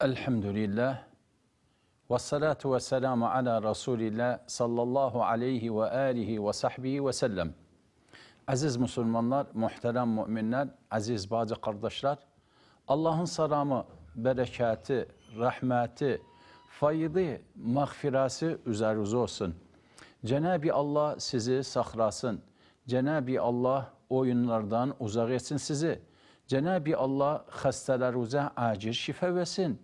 Elhamdülillah. Ve salatu ve selamu ala Resulillah sallallahu aleyhi ve alihi ve sahbihi ve sellem. Aziz Müslümanlar, muhterem müminler, aziz bacı kardeşler, Allah'ın salamı, bereketi, rahmeti, faydı, mağfirası üzerinize olsun. Cenab-ı Allah sizi sahrasın. Cenab-ı Allah oyunlardan uzak etsin sizi. Cenab-ı Allah hastalarınıza acil şifa versin.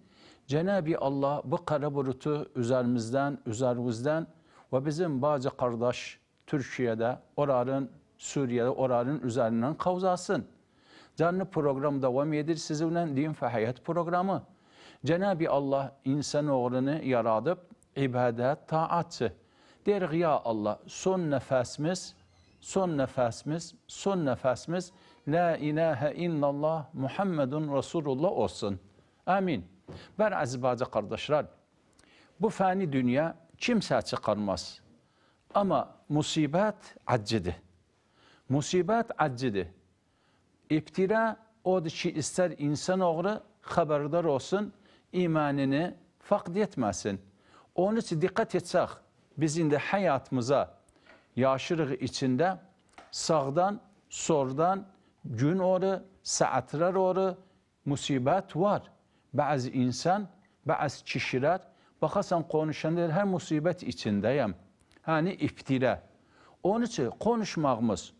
Cenab-ı Allah bu kara bulutu üzerimizden, üzerimizden ve bizim bazı kardeş Türkiye'de, oraların Suriye'de, oraların üzerinden kavzasın. Canlı program devam edir sizinle din ve hayat programı. Cenab-ı Allah insanoğlunu yaradıp ibadet, taatı. Der ya Allah son nefesimiz, son nefesimiz, son nefesimiz La ilahe illallah Muhammedun Resulullah olsun. Amin. Ben aziz bacı kardeşler, bu fani dünya kimse çıkarmaz. Ama musibet acıdı. Musibet acıdı. İptira odur ki ister insanoğlu haberdar olsun, imanını fakt etmesin. Onun için dikkat etsek, bizim de hayatımıza yaşırıq içinde sağdan, sordan, gün oru, saatler oru, musibet var bazı insan, bazı kişiler bakasan konuşanlar her musibet içindeyim. Hani iftira. Onun için konuşmağımız,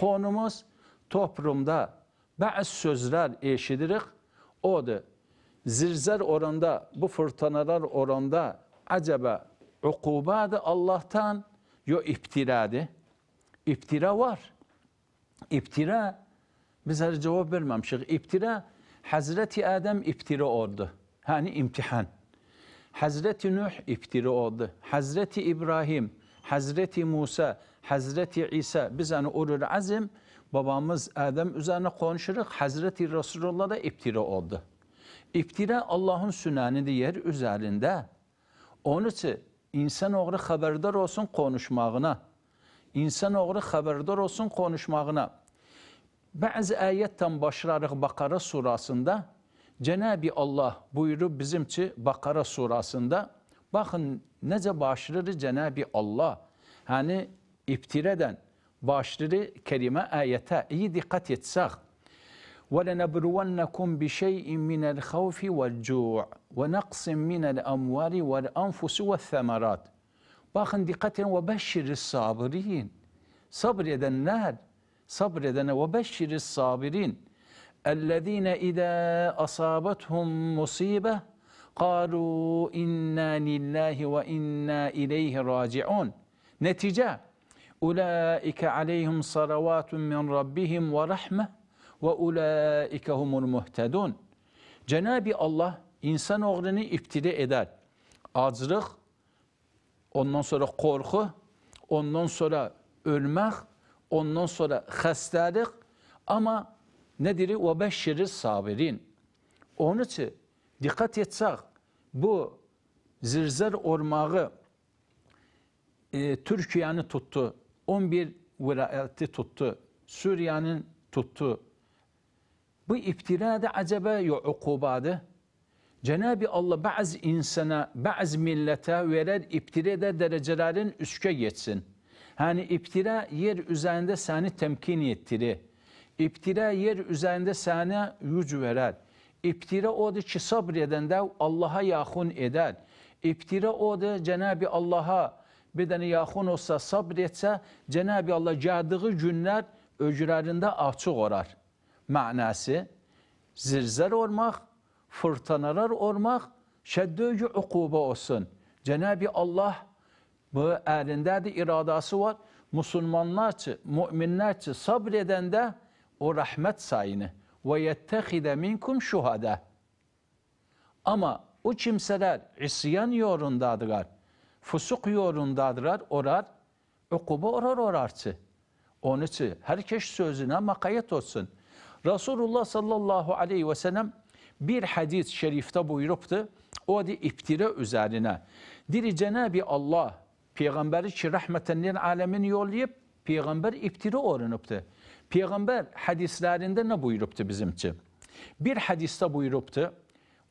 konumuz toprumda, bazı sözler eşidirik. O da zirzer oranda, bu fırtınalar oranda acaba ukubadı Allah'tan yo iftiradı. İftira var. İftira biz her cevap vermemişiz, İftira Hazreti Adem iftira oldu. Hani imtihan. Hazreti Nuh iftira oldu. Hazreti İbrahim, Hazreti Musa, Hazreti İsa biz hani urul azim babamız Adem üzerine konuşuruz. Hazreti Resulullah da iftira oldu. İftira Allah'ın sünnanidi yer üzerinde. Onun için insan oğlu haberdar olsun konuşmağına. İnsan oğlu haberdar olsun konuşmağına. Bəzi ayətdən başlarıq Bakara surasında. Cenab-i Allah buyurub bizim ki Bakara surasında. Baxın necə başlayır Cenab-i Allah. Hani iptirədən başlayır kerimə ayətə. İyi diqqət etsək. وَلَنَبْلُوَنَّكُمْ بِشَيْءٍ مِنَ الْخَوْفِ وَالْجُوعِ وَنَقْصٍ مِنَ الْأَمْوَالِ وَالْأَنْفُسِ وَالثَّمَرَاتِ Bakın dikkat edin ve beşşiriz sabirin. Sabredenler sabredene ve beşşiris sabirin. اَلَّذ۪ينَ اِذَا أَصَابَتْهُمْ مُص۪يبَةً قَالُوا اِنَّا لِلّٰهِ وَاِنَّا اِلَيْهِ رَاجِعُونَ Netice, اُولَٰئِكَ عَلَيْهُمْ صَلَوَاتٌ مِنْ رَبِّهِمْ وَرَحْمَةٌ وَاُولَٰئِكَ هُمُ الْمُهْتَدُونَ Cenab-ı Allah insanoğlunu iptili eder. Acırık, ondan sonra korku, ondan sonra ölmek, Ondan sonra hastalık ama nedir? Ve beşşiriz sabirin. onu için dikkat etsak bu zirzer ormağı e, Türkiye'nin tuttu. 11 vilayeti tuttu. Suriye'nin tuttu. Bu iftirada acaba ya ukubadı? Cenab-ı Allah bazı insana, bazı millete verir ibtilada derecelerin üstüne geçsin. Yani iptira yer üzerinde seni temkin yettiri. İptira yer üzerinde sana yüc verer. İptira odur ki sabredende Allah'a yaxın eder, İptira odur Cenab-ı Allah'a bir dənə yaxın olsa, sabretse etsə, Cenab-ı Allah gəldiyi günlər öcülerinde açıq orar. Mənası zirzər olmaq, fırtınalar olmaq, şəddöyü uquba olsun. Cenab-ı Allah bu elinde de iradası var. müminler müminlerçi sabreden de o rahmet sayını ve yettehide minkum şuhada. Ama o kimseler isyan yorundadılar. Fusuk yorundadılar, orar. Okuba orar orarçı. Onun için herkes sözüne makayet olsun. Resulullah sallallahu aleyhi ve sellem bir hadis-i şerifte buyuruptu. O di iftira üzerine. Diri Cenab-ı Allah Peygamberi ki rahmetenlil alemin yollayıp Peygamber iptiri öğrenipti. Peygamber hadislerinde ne buyuruptu bizimçi? Bir hadiste buyuruptu.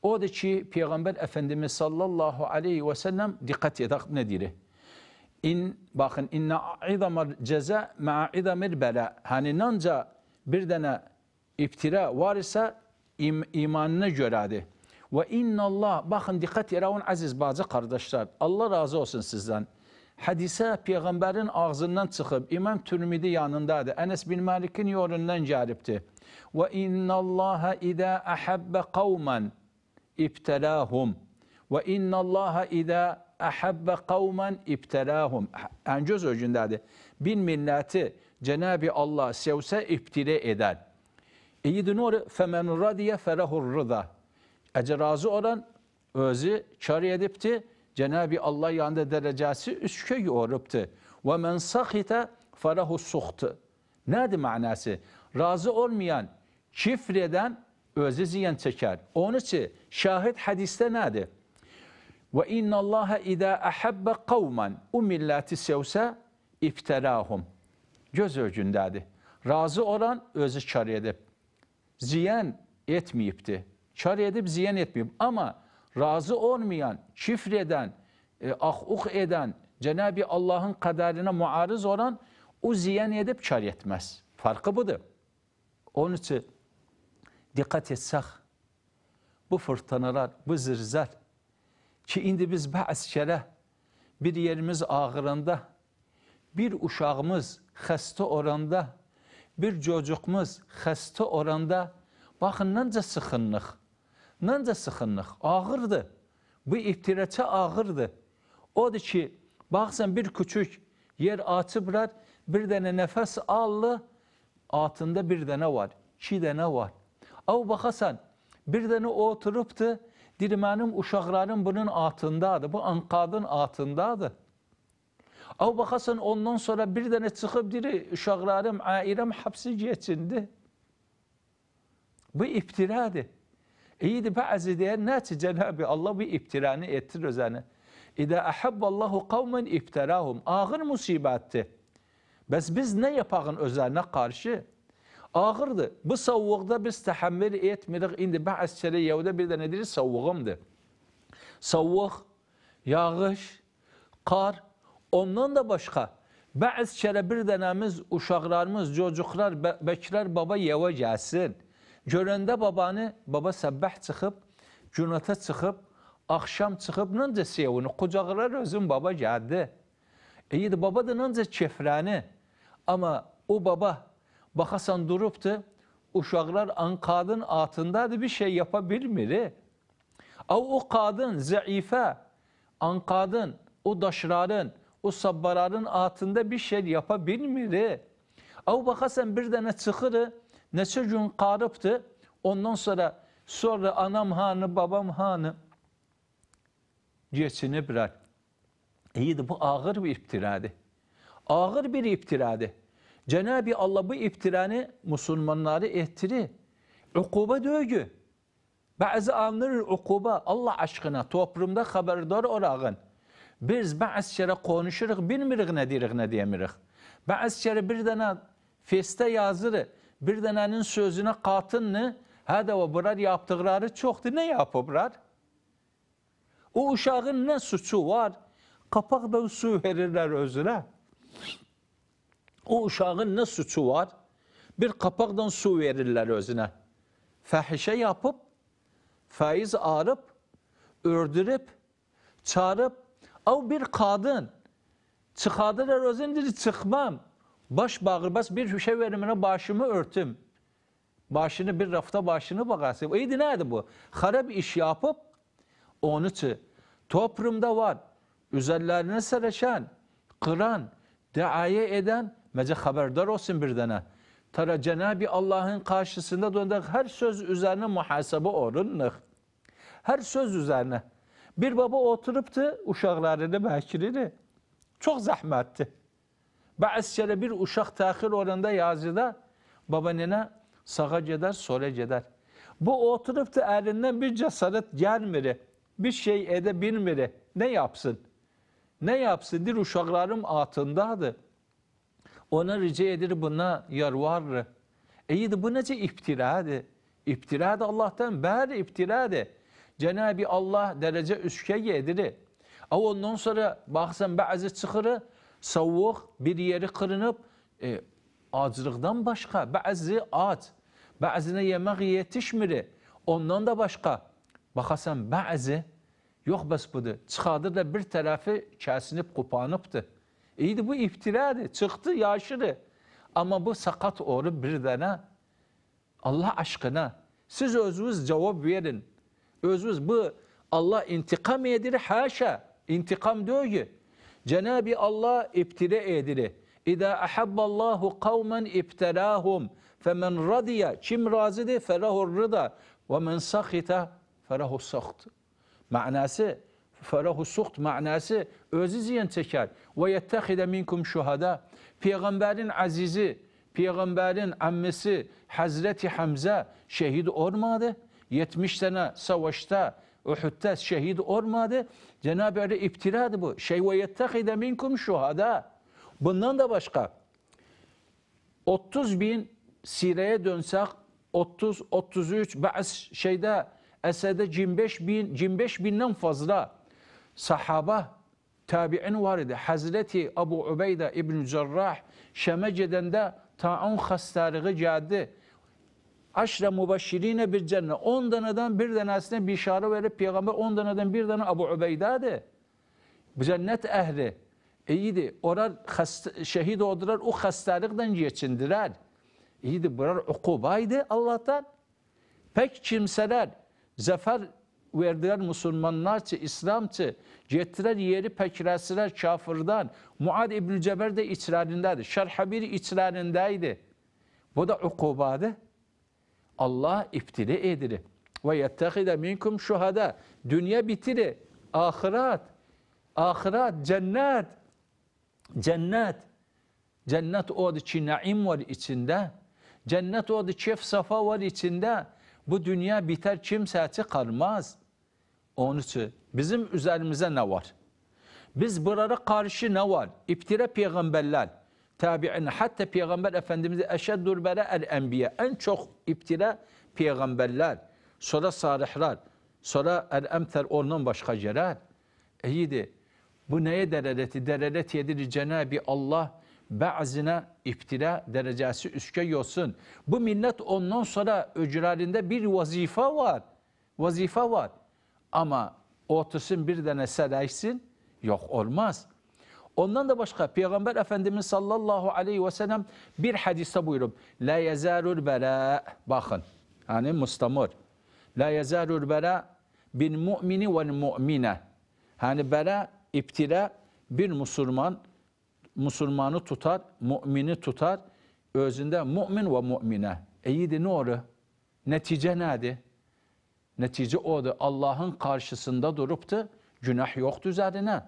O da ki Peygamber Efendimiz sallallahu aleyhi ve sellem dikkat edin ne diri? İn, bakın inne izamar ceza ma izamir bela. Hani nanca bir tane iftira var ise im, imanına göredi. Ve inna Allah, bakın dikkat edin aziz bazı kardeşler. Allah razı olsun sizden hadise peyğəmbərin ağzından çıxıb. İmam Tirmizi yanındadır. Ənəs bin Malikin yolundan gəlibdi. Və innallaha iza ahabba qauman ibtalahum. Və innallaha iza ahabba qauman ibtalahum. Əncöz özündədir. Bir milləti Cenab-ı Allah sevsə ibtile edər. İyidin oru fəmən radiyə fərəhur rıza. Əcə razı olan özü kar edibdi. Cenab-ı Allah yanında derecesi üçke yoruptu. Ve men sahite ferahu suhtu. Nerede manası? Razı olmayan, kifreden özü ziyan çeker. Onun için şahit hadiste nerede? Ve inna Allaha ida ahabba kavman umillati sevse ifterahum. Göz öcündədir. Razı olan özü kar edib. Ziyan etməyibdi. Kar edib ziyan etməyib. ama razı olmayan, çifreden, e, ahuk eden, Cenab-ı Allah'ın kaderine muarız olan o ziyan edip çar etmez. Farkı budur. Onun için dikkat etsek bu fırtınalar, bu zirzal ki indi biz bəs şərə bir yerimiz ağırında, bir uşağımız xəstə oranda, bir çocuğumuz xəstə oranda, bakın necə sıxınlıq. Nəncə sıxınlıq? Ağırdır. Bu iftirəçə ağırdır. Odur ki, baxsan bir küçük yer açıblar, bir dənə nəfəs allı, altında bir dənə var, iki dənə var. Av baxasan, bir dənə o oturubdur, deyir, mənim uşaqlarım bunun altındadır, bu anqadın altındadır. Av baxasan, ondan sonra bir dənə çıxıb, deyir, uşaqlarım, ailem həbsi geçindi. Bu iftirədir. İyiydi bazı diye nasıl Cenab-ı Allah bir iptirani ettir özeni. İde ahabballahu kavmen ifterahum. Ağır musibatti. Bəs biz ne yapağın özene karşı? Ağırdı. Bu savvuqda biz təhəmmül etmirik. İndi bazı çələ Yevde bir də ne deyir? Savvuğumdur. Savvuq, yağış, kar, ondan da başqa. Bəzi çələ bir dənəmiz, uşaqlarımız, çocuqlar, bəklər baba yeva gelsin. Görəndə babanı, baba səbbəh çıxıb, günata çıxıb, axşam çıxıb, nəncə sevini, qucaqlar özün baba gəldi. E, İyidi, baba da nəncə kefrəni. Ama o baba, baxasan durubdu, uşaqlar an kadın atındadır, bir şey yapa bilmir. Av o kadın zəifə, an kadın o daşların, o sabbaların altında bir şey yapa bilmir. Av baxasan bir dənə çıxırı. Nesircun Karıp'tı. Ondan sonra sonra anam hanı, babam hanı cesini bırak. İyiydi bu ağır bir iptiradi. Ağır bir iptiradi. Cenab-ı Allah bu iptirani Müslümanları ettiri. Ukuba dövgü. Bazı anları ukuba Allah aşkına toplumda haberdar olağın. Biz bazı şeyler konuşuruz, bilmirik ne diyirik ne diyemirik. Bazı şeyler bir tane feste yazırız bir denenin sözüne katın katınlı. Hede ve burar yaptıkları çoktu. Ne yapıblar? O uşağın ne suçu var? Kapak su verirler özüne. O uşağın ne suçu var? Bir kapaktan su verirler özüne. Fahişe yapıp, faiz ağrıp, ördürüp, çağırıp, av bir kadın çıkadırlar özündür çıkmam. Baş bağırbaz bir şey verimine başımı örtüm. Başını bir rafta başını bakarsın. İyi nerede bu? Harap iş yapıp onu tü. Toprumda var. Üzerlerine sarışan, kıran, deaye eden. Mece haberdar olsun bir dene. Tara Cenab-ı Allah'ın karşısında döndük. Her söz üzerine muhasebe olunluk. Her söz üzerine. Bir baba oturuptu uşaklarını, belkileri. Çok zahmetti. Ba'essele bir uşak tahir oranda yazıda babanene sağa ceder, sole ceder. Bu oturup da elinden bir cesaret gelmiri, bir şey edebilmiri. Ne yapsın? Ne yapsın? Bir uşaklarım altındadır. Ona rica edir buna yar varrı. Eydi bu nece iptiradı? İptiradı Allah'tan beri iptiradı. Cenab-ı Allah derece üskeye ediri. Ama ondan sonra baksan bazı çıkırı, Savuk bir yeri kırınıp e, acılıktan başka bazı aç, bazına yemek yetişmir. Ondan da başka. Bakasan bazı yok bas budur. Çıkadır da bir tarafı kesinip kopanıptı. İyiydi bu iftiradı. Çıktı yaşırı. Ama bu sakat oğlu bir tane Allah aşkına siz özünüz cevap verin. Özünüz bu Allah intikam edir haşa. İntikam diyor ki Cenab-ı Allah iptile ediri. İza ahabballahu kavmen ibtelahum. Femen radiya. Kim razıdır? Ferahur rıda. Ve men sahita ferahu saht. Manası ferahu suht manası özü ziyan çeker. Ve yettehide minkum şuhada. Peygamberin azizi, peygamberin ammesi Hazreti Hamza şehit olmadı. 70 sene savaşta Uhud'da şehit olmadı. Cenab-ı Ali iptiladı bu. Şey ve yettehide minkum şuhada. Bundan da başka. 30 bin Sire'ye dönsek 30, 33 Ba'z şeyde Esed'e 25 bin, 25 binden fazla sahaba tabi'in var idi. Hazreti Abu Ubeyde İbn-i Cerrah Şemece'den de ta'un hastarığı geldi aşre mubaşşirine bir cennet. On taneden bir tanesine bişarı verip peygamber on taneden bir tane Abu Ubeyde'di. Cennet ehli. E, iyiydi. Orar şehit oldular. O hastalıktan geçindiler. İyiydi. Burar ukubaydı Allah'tan. Pek kimseler zafer verdiler Müslümanlar Müslümanlarçı, İslamçı. Gettiler yeri pekresiler kafirden. Muad İbn-i Ceber de içlerindeydi. Şerhabir içlerindeydi. Bu da ukubadı. Allah iptili edir. Ve yettehide minkum şuhada. Dünya bitiri. ahirat, ahirat, cennet. Cennet. Cennet o ki naim var içinde. Cennet o ki safa var içinde. Bu dünya biter kimsəsi qalmaz. Onun için bizim üzerimize ne var? Biz buraya karşı ne var? İptire peygamberler tabi'in hatta Peygamber efendimiz eşeddül bere el enbiye. En çok iptila peygamberler, sonra salihler, sonra el emter ondan başka celal. İyiydi. E, bu neye dereleti? Dereleti yedir Cenab-ı Allah bazına iptila derecesi üske yosun. Bu millet ondan sonra öcralinde bir vazifa var. vazifa var. Ama otursun bir tane selahsin yok olmaz. Ondan da başka Peygamber Efendimiz sallallahu aleyhi ve sellem bir hadiste buyurup La yezarul bela bakın yani mustamur La yezarul bela bin mu'mini vel mu'mine yani bela iptila bir musulman, musulmanı tutar, mümini tutar. Özünde mümin ve mümine. İyiydi e ne oldu? Netice neydi? Netice odu. Allah'ın karşısında duruptu. Günah yoktu üzerine.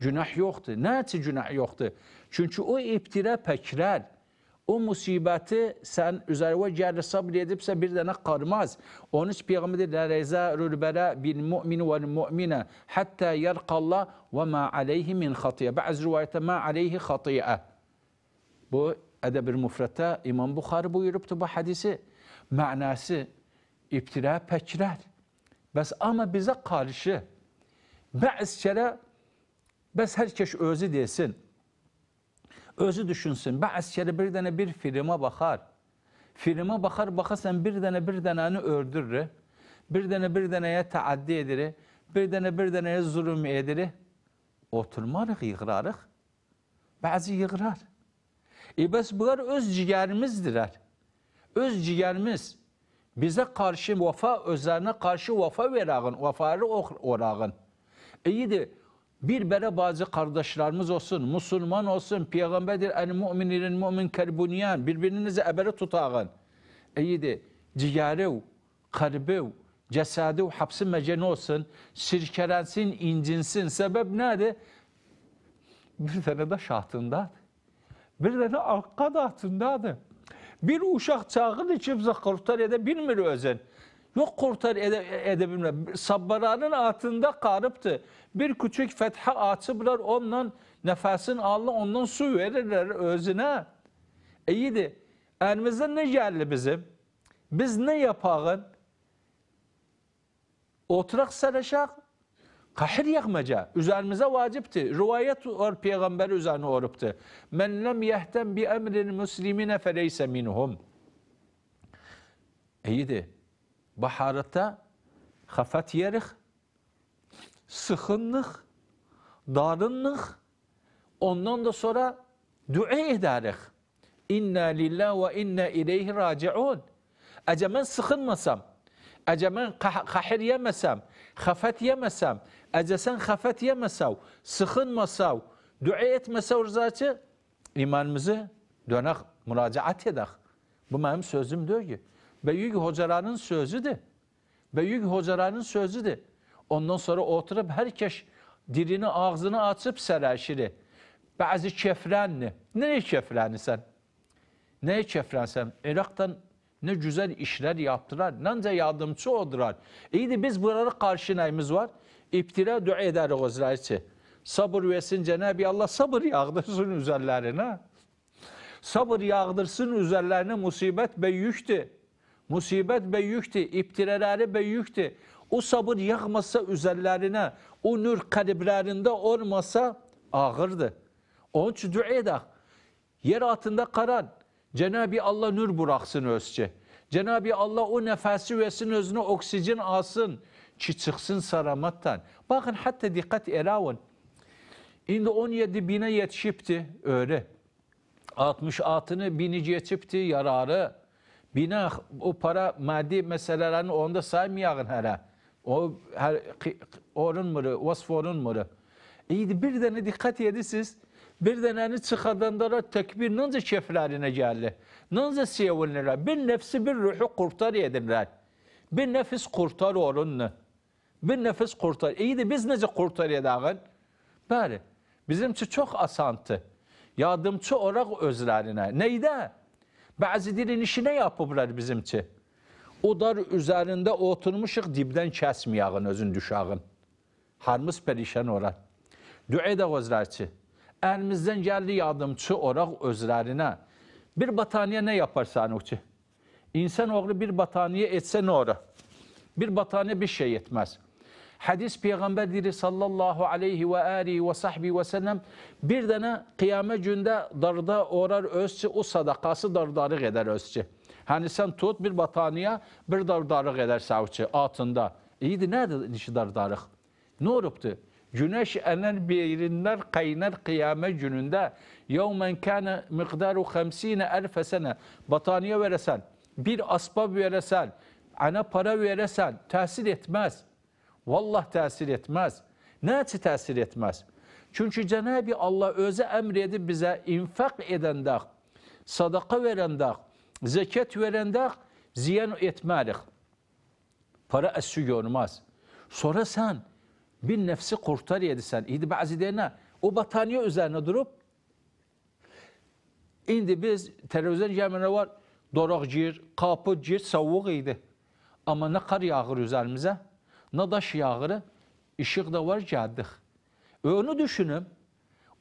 Günah yoktu, ne üçün günah yoktu? çünkü o ibtira pəkrar, o musibeti sen üzerine gəlir səbr edibsə bir dənə qarmaz. Onun üçün peyğəmbər deyir: "Rəza rülbərə bil mu'min ve mu'minə hatta Allah ve ma alayhi min xatiyə." Bəzi rivayətə ma alayhi xatiyə. Bu Ədəb-i Mufrətdə İmam Buxarı buyurubdu bu hədisi. Mənası ibtira pəkrar. Bəs ama bizə qarşı bəzi kərə Bəs hər kəş özü desin, özü düşünsün. Bə əskəri bir dənə bir firma baxar. firma baxar, baxasan bir dənə bir dənəni öldürür. Bir dənə bir dənəyə təaddi edir. Bir dənə bir dənəyə zülm edir. Oturmarıq, yığırarıq. Bəzi yığırar. E bəs bunlar öz cigərimizdirər. Öz cigərimiz bizə qarşı vafa, özlərinə qarşı vafa verəğin, vafarı orağın. İyidir, e bir bere bazı kardeşlerimiz olsun, Müslüman olsun, Peygamberdir el mu'minilin mu'min kelbuniyan, birbirinizi ebere tutağın. İyiydi, ciğerev, kalbev, cesadev, hapsi mecen olsun, sirkelensin, incinsin. Sebep nedir? Bir tane de şahtındadır. Bir tane arka dağıtındadır. Bir uşak çağın içi bize kurtar edebilmir özen. Yok kurtar ede, edebilmir. Sabbaranın altında karıptı. Bir küçük fetha açıblar ondan nefesin alını ondan su verirler özüne. İyiydi. Elimizde ne geldi bizim? Biz ne yapağın? Oturak sarışak, Kahir yakmaca üzerimize vacipti. Rivayet or peygamberi üzerine oruptu. Men lem yehtem bi emrin muslimine feleyse minhum. İyiydi. Baharata hafat yerik sıkınlık, darınlık, ondan da sonra dua ederek. İnna lillah ve inna ileyhi raciun. Ecemen sıkınmasam, ecemen kahir yemesem, hafet yemesem, ecesen hafet yemesav, sıkınmasav, dua etmesav rızacı, imanımızı dönek, müracaat edek. Bu benim sözüm diyor ki. Büyük hocaların sözüdür. Büyük hocaların sözüdür. Ondan sonra oturup herkes dilini ağzını açıp Bazı sərəşiri. Bəzi kefrənni. Nəyə kefrənsən? Nəyə sen? Irak'tan ne güzel işler yaptılar. Nanca yardımcı oldular. İyiydi biz buraları karşı var? İptira dua ederiz özler Sabır versin Cenab-ı Allah sabır yağdırsın üzerlerine. Sabır yağdırsın üzerlerine musibet ve yüktü. Musibet ve yüktü. İptiraları ve yüktü. O sabır yağmasa üzerlerine, o nur kalplerinde olmasa ağırdı. Onun için dua edək. Yer altında karan. Cenab-ı Allah nur bıraksın özce. Cenab-ı Allah o nefesi versin özüne oksijen alsın ki çıksın saramattan. Bakın hatta dikkat elavun. İndi 17 bine yetişipti öyle. 66'ını binici yetişipti yararı. Bina o para maddi meselelerini onda saymayağın hele. O her onun mu? Vasfı onun mu? İyiydi bir tane dikkat edisiz. Bir deneni çıkardanlara tekbir nanca şeflerine geldi. Nanca siyavunlara. Bir nefsi bir ruhu kurtar edinler. Bir nefis kurtar onunla. Bir nefis kurtar. de biz nece kurtar edağın? Bari. Bizim için çok asantı. Yardımcı olarak özlerine. Neyde? Bazı dilin işine yapıblar bizim için. O dar üzərində oturmuşuq dibdən kəsməyəğin özün düşəğin. Harmız perişan ora. Dua edək özlərçi. Əlimizdən gəldi yardımçı oraq özlərinə. Bir bataniyə nə yapar sanuqçı? İnsan oğlu bir bataniyə etsə nə ora? Bir bataniyə bir şey etməz. Hədis Peyğəmbər deyir sallallahu aleyhi və alihi və sahbi və səlləm bir dənə qiyamə gündə darda orar özçü, o sadaqası dardarıq edər özçü. Hani sen tut bir bataniye bir dardarıq eder savcı altında. İyidi nədir işi dardarıq? Ne olubdu? Güneş enen bir yerinden kaynar kıyamet gününde yevmen kâne miqdaru 50 elfe sene bataniye veresen, bir asbab veresen, ana para veresen tesir etmez. Vallah tesir etmez. Ne için tesir etmez? Çünkü Cenab-ı Allah özü emredip bize infak edende, sadaka verende, zekat verende ziyan etmelik. Para esü görmez. Sonra sen bir nefsi kurtar sen. İdi bazı dene o battaniye üzerine durup indi biz televizyon cemine var dorak cir, kapı cir, savuk idi. Ama ne kar yağır üzerimize, ne daş yağırı, ışık da var caddik. E, onu düşünün.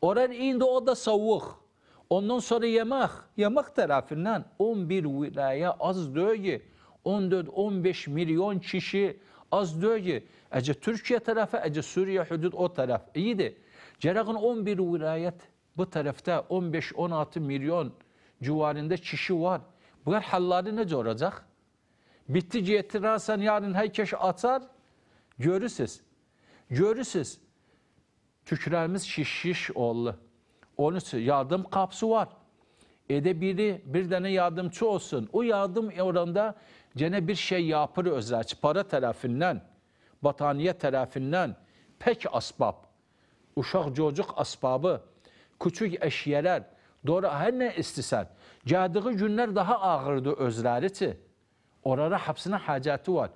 Oran indi o da savuk. Ondan sonra yemek. Yemek tarafından 11 vilaya az diyor 14-15 milyon kişi az diyor ki Ece Türkiye tarafı, Ece Suriye hudud o taraf iyiydi. Cerrah'ın 11 vilayet bu tarafta 15-16 milyon civarında kişi var. Bunlar halları ne olacak? Bitti getirirsen yarın herkes atar, görürsüz. Görürsüz. Tükremiz şiş şiş oldu. Onun için yardım kapsı var. Ede biri bir tane yardımcı olsun. O yardım oranda gene bir şey yapır özəç. Para tarafından, bataniye tarafından pek asbab, uşak çocuk asbabı, küçük eşyeler doğru her ne istesen, Gəldiyi günler daha ağırdı özləri Orada hapsine haceti var.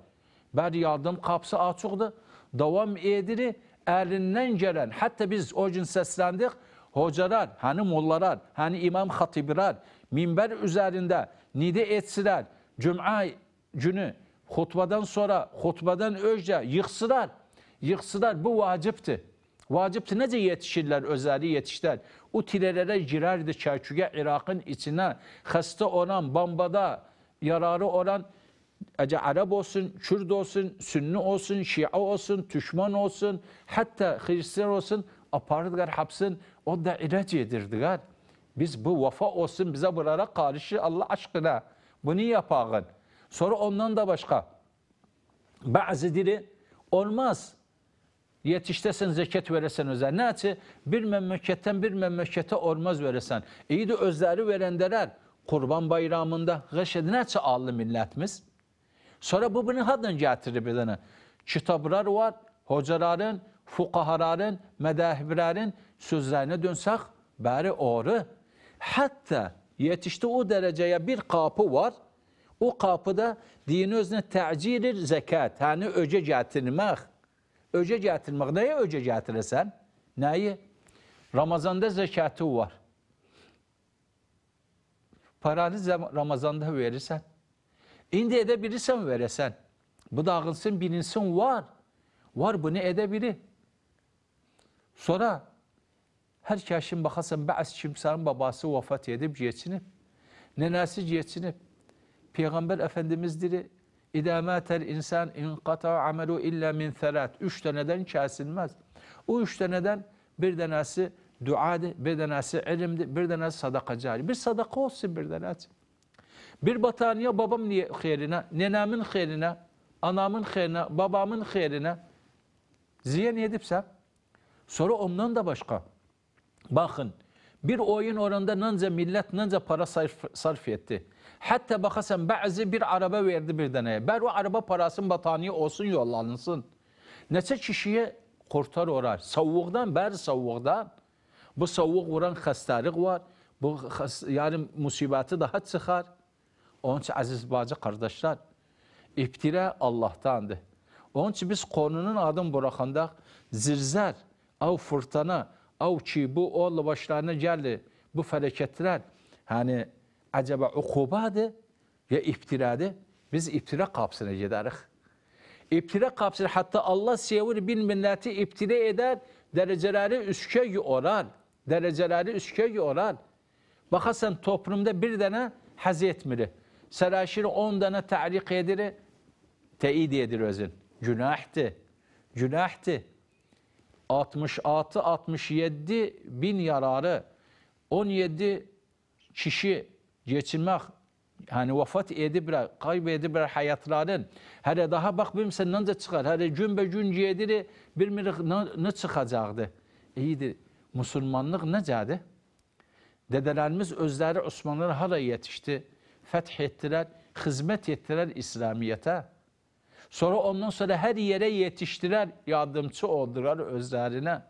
Bər yardım qapısı açıldı. davam edir, elinden gelen. Hatta biz o gün seslendik hocalar, hani mollalar, hani imam hatibler minber üzerinde nide etsiler, cuma günü hutbadan sonra, hutbadan önce yıksılar. Yıksılar bu vacipti. Vacipti necə yetişirlər, özləri yetişdər. O tirelere girərdi Çerçüge Irak'ın içine. Hasta olan, bambada, yararı olan, əcə ərəb olsun, kürd olsun, sünni olsun, şia olsun, düşman olsun, hatta xristiyan olsun, aparırdılar, hapsın, o da ilaç yedirdiler. Biz bu vafa olsun bize bunlara karşı Allah aşkına. Bunu yapalım. Sonra ondan da başka. Bazı diri olmaz. Yetiştesen zeket veresen özel. Neyse bir memleketten bir memlekete olmaz veresen. İyi de özleri verendeler. Kurban bayramında gışı neyse allı milletimiz. Sonra bu bunu hadın getirir bir tane. Kitablar var. Hocaların, fukahaların, medahiblerin sözlerine dönsek bari oru, Hatta yetişti o dereceye bir kapı var. O kapıda din özüne tecirir zekat. Yani öce getirmek. Öce getirmek. Neye öce getirirsen? Neyi? Ramazanda zekatı var. Paranı Ramazanda verirsen. İndi edebilirsen veresen. Bu dağılsın bilinsin var. Var bunu edebili. Sonra Hər ki həşin baxasan, bəs kimsənin babası vəfat edib geçinib, nənəsi geçinib. Peyğəmbər Əfəndimiz diri, İdəmətəl insan inqata əməlu illə min thələt. Üç dənədən kəsilməz. O üç dənədən bir dənəsi duadır, bir dənəsi ilimdir, bir dənəsi sadaqa cari. Bir sadaqa olsun bir dənəsi. Bir bataniye babam niye xeyrine, nenemin xeyrine, anamın xeyrine, babamın xeyrine ziyan edipse sonra ondan da başka. Bakın bir oyun oranında nınca millet nınca para sarf, sarf etti. Hatta bakasın bazı bir araba verdi bir deneye. Ber o araba parasının battaniye olsun yollansın. Neçe kişiye kurtar orar. Savvuqdan, ber savvuqdan. Bu savvuq vuran xəstəlik var. Bu yani musibeti daha çıxar. Onun üçün əziz bacı kardeşler. ibtira Allahdandır. Onun üçün biz konunun adını bırakanda zirzər, av fırtına, avçi bu oğlu başlarına geldi bu felaketler hani acaba ukubadı ya iftiradı? Biz iftira kapsına giderik. İftira kapsına hatta Allah sevur bin milleti iftira eder dereceleri üske orar. Dereceleri üske orar. Bakasan toplumda bir tane haz etmiri. Saraşiri on tane tahrik ediri. Teyit edir özün. Günahtı. Günahtı. 66-67 bin yararı 17 kişi geçirmek yani vefat edip kaybedibirler hayatlarının. Hele daha bak bilmsen nasıl çıkar. Hele gün be gün yediri bilmirik ne çıkacaktı. İyidir. Müslümanlık ne necədir? Dedelerimiz özleri Osmanlılara hala yetişti. Fəth ettiler, hizmet ettiler İslamiyete. Sonra ondan sonra her yere yetiştirer, yardımcı oldular özlerine.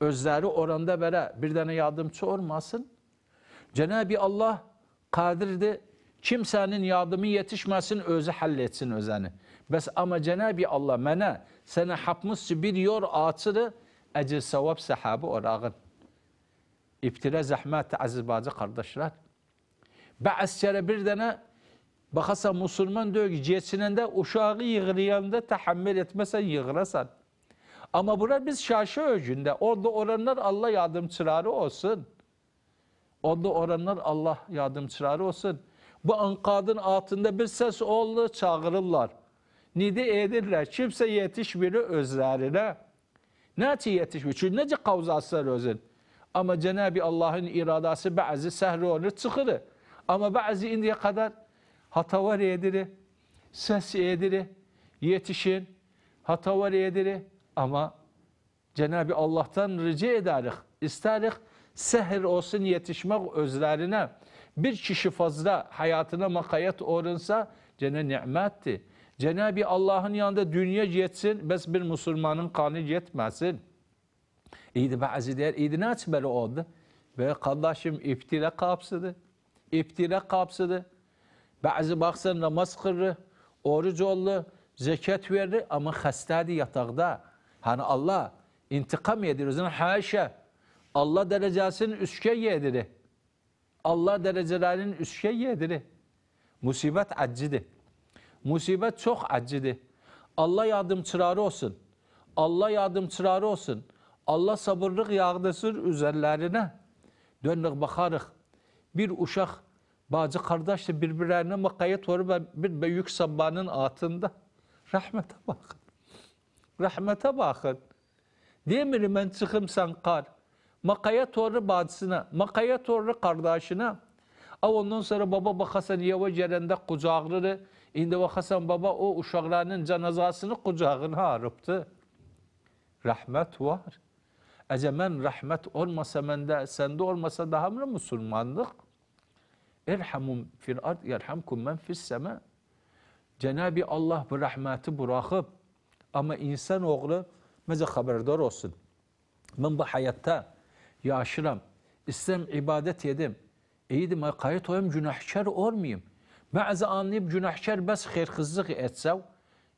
Özleri oranda bere, bir tane yardımcı olmasın. Cenab-ı Allah kadirdi, kimsenin yardımı yetişmesin, özü halletsin özəni. Bəs ama Cenab-ı Allah mənə, sana hapmışsı bir yor açırı, əcr savab səhabı orağın. İftira zahmet əziz bacı qardaşlar. Bəs bir dənə Bakasa Müslüman diyor ki uşağı yığırıyanda tahammül etmesen yığırasan. Ama bura biz şaşı öcünde. Onda oranlar Allah yardımçıları olsun. Onda oranlar Allah yardımçıları olsun. Bu ankadın altında bir ses oldu çağırırlar. Nidi edirler. Kimse yetişmiri özlerine. Nati yetişmiyor. Çünkü nece kavzaslar özün. Ama Cenab-ı Allah'ın iradası bazı sehri onu çıkırı. Ama bazı indiye kadar Hata var yediri, ses yediri, yetişin, hata var yediri ama Cenab-ı Allah'tan rica ederik, isterik seher olsun yetişmek özlerine. Bir kişi fazla hayatına makayet uğrunsa cene nimetti. Cenab-ı Allah'ın yanında dünya yetsin, bes bir Müslümanın kanı yetmesin. İyidi bazı der, iyidi ne açmalı oldu? Ve kardeşim iftira kapsıdı, İftira kapsıdı. Bazı baksan namaz kırdı, oruç oldu, zekat verdi ama hastaydı yatakta. Hani Allah intikam yedir. O haşa. Allah derecesinin üstke yediri. Allah derecelerinin üstke yediri. Musibet acıdı. Musibet çok acıdı. Allah yardım yardımçıları olsun. Allah yardım yardımçıları olsun. Allah sabırlık yağdırsın üzerlerine. Dönlük bakarık. Bir uşak bazı kardeşler birbirlerine makaya torba bir büyük sabbanın altında. Rahmete bakın. Rahmete bakın. Demirim ben sen kar. Makaya torru bacısına, makaya torru kardeşine. A ondan sonra baba bakasan yava yerinde kucağları. İndi bakasan baba o uşaklarının cenazasını kucağına arıptı. Rahmet var. Ece men rahmet olmasa mende, sende olmasa daha mı Müslümanlık? Erhamum fil ard yerhamkum men fis sema. Cenab-ı Allah bu rahmeti bırakıp ama insan oğlu meze haberdar olsun. Ben bu hayatta yaşıram. İstem ibadet yedim. Eydim kayıt oyum günahkar olmayayım. Bazı anlayıp günahkar bes xeyrxızlık etsev,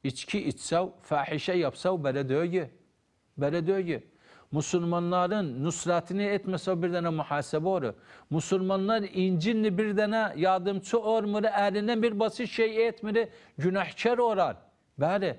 içki içsev, fahişe yapsav, belə döyü. Belə döyü. Müslümanların nusratini etmese bir tane muhasebe olur. Müslümanlar incinli bir tane yardımcı olmur, eline bir basit şey etmir, günahkar olar. Böyle.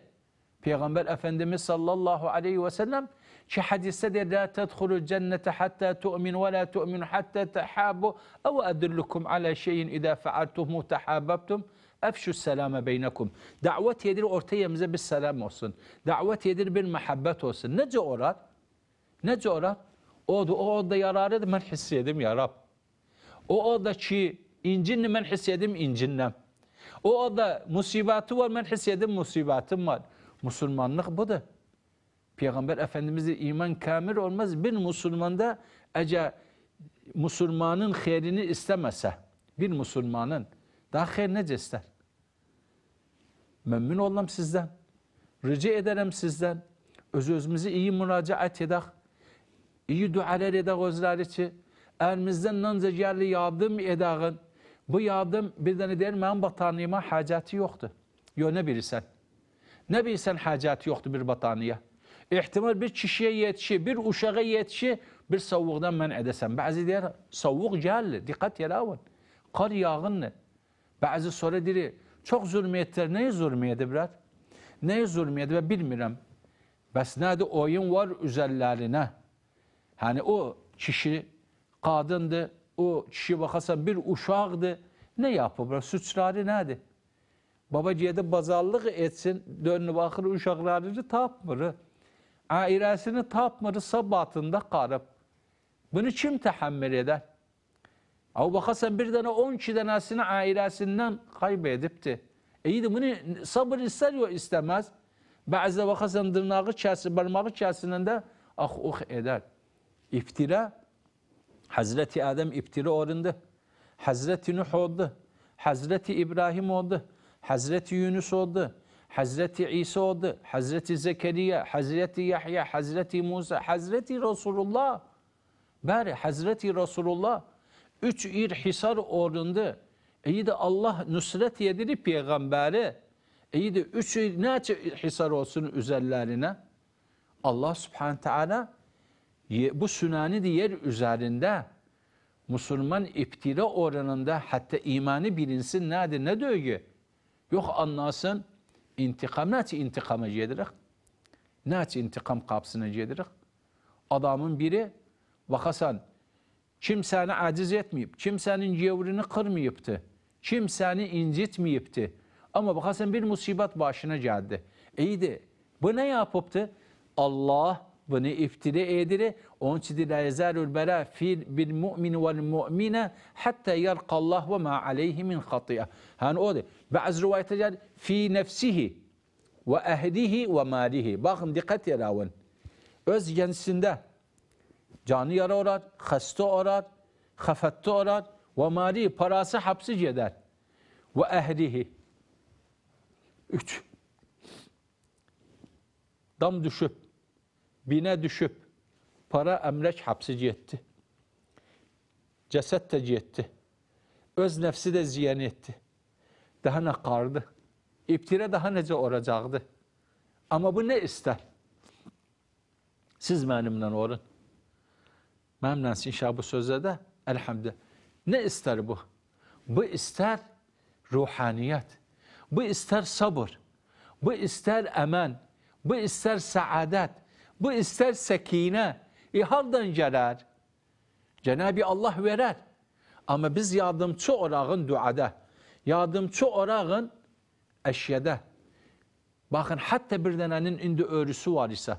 Peygamber Efendimiz sallallahu aleyhi ve sellem ki hadiste de la tedhulul cennete hatta tu'min ve la tu'min hatta tahabbu ev edullukum ala şeyin idâ fealtuhu tahabbabtum efşü selame beynekum. Davet yedir ortaya yemize bir selam olsun. Davet yedir bir muhabbet olsun. Nece olar? Ne coğraf? Odu, o odda yararıdır, mən hiss edim ya Rab. O oddaki incinni mən hiss edim incinləm. O odda musibatı var, mən hiss edim musibatım var. Müslümanlık budur. Peygamber Əfəndimizə iman kamil olmaz. Bir musulmanda əcə musulmanın xeyrini istəməsə, bir musulmanın daha xeyr necə istər? Məmnun olam sizden, Rica ederim sizden Öz özümüzü iyi müraciət edək. İyidu alerede gözler için. Elimizden nanca yerli yardım edağın. Bu yardım bir tane değil, ben bataniyama hacatı yoktu. Yo ne bilirsen. Ne bilirsen hacatı yoktu bir bataniye. İhtimal bir kişiye yetişi, bir uşağa yetişi, bir soğukdan men edesen. Bazı diyor, soğuk geldi, dikkat yelavun. Kar yağınlı. Bazı sonra diri, çok zulmiyetler, neye zulmiyedi birer? Neye zulmiyedi ben bilmirəm. Bəs nədir oyun var üzərlərinə? Hani o kişi kadındı, o kişi bakasan bir uşaqdı. Ne yapıb? Suçları Baba Babacıya bazarlıq etsin, dönünü baxır uşaqlarını tapmır. Ailesini tapmırsa sabahında qarıb. Bunu kim təhammül edər? Ama bakasan bir tane 12 tanesini ailesinden kaybedipti. E iyi bunu sabır ister ya istemez. Bazı bakasan dırnağı içerisinde, parmağı içerisinde de ah uh eder. İftira, Hazreti Adem iftira orundu, Hazreti Nuh oldu. Hazreti İbrahim oldu. Hazreti Yunus oldu. Hazreti İsa oldu. Hazreti Zekeriya, Hazreti Yahya, Hazreti Musa, Hazreti Resulullah. Bari Hazreti Resulullah. Üç ir hisar orundu. İyi de Allah nusret yediri peygamberi. İyi de üç ir ne hisar olsun üzerlerine? Allah subhanahu teala bu sünani yer üzerinde Müslüman iptira oranında hatta imanı bilinsin nedir ne dögü. Yok anlasın intikam naçi intikama cedirik. Naçi intikam kapsına cedirik. Adamın biri kim kimseni aciz etmeyip, kimsenin cevrini kırmayıptı, kimseni incitmeyipti. Ama bakasan bir musibet başına geldi. İyiydi. Bu ne yapıptı? Allah bunu iftira ediri. Onun için la yazalul bela fil bil mu'min vel mu'mine hatta yelkallah ve ma aleyhi min hatiye. Hani o da. Bazı rivayete gel fi nefsihi ve ehlihi ve malihi. Bakın dikkat yaravın. Öz kendisinde canı yara orar, hasta orar, hafette orar ve mali parası hapsi ceder. Ve ehlihi. Üç. Dam düşüp bine düşüp para emlek hapsi cihetti. Ceset de cihetti. Öz nefsi de ziyan etti. Daha ne kardı. İptire daha nece olacaktı. Ama bu ne ister? Siz benimle olun. Benimle inşallah bu sözde de elhamdülillah. Ne ister bu? Bu ister ruhaniyet. Bu ister sabır. Bu ister emen. Bu ister saadet. Bu ister sekine, ihaldan e, gelir. Cenab-ı Allah verer. Ama biz yardımcı orağın duada, yardımcı orağın eşyede. Bakın hatta bir denenin indi örüsü var ise,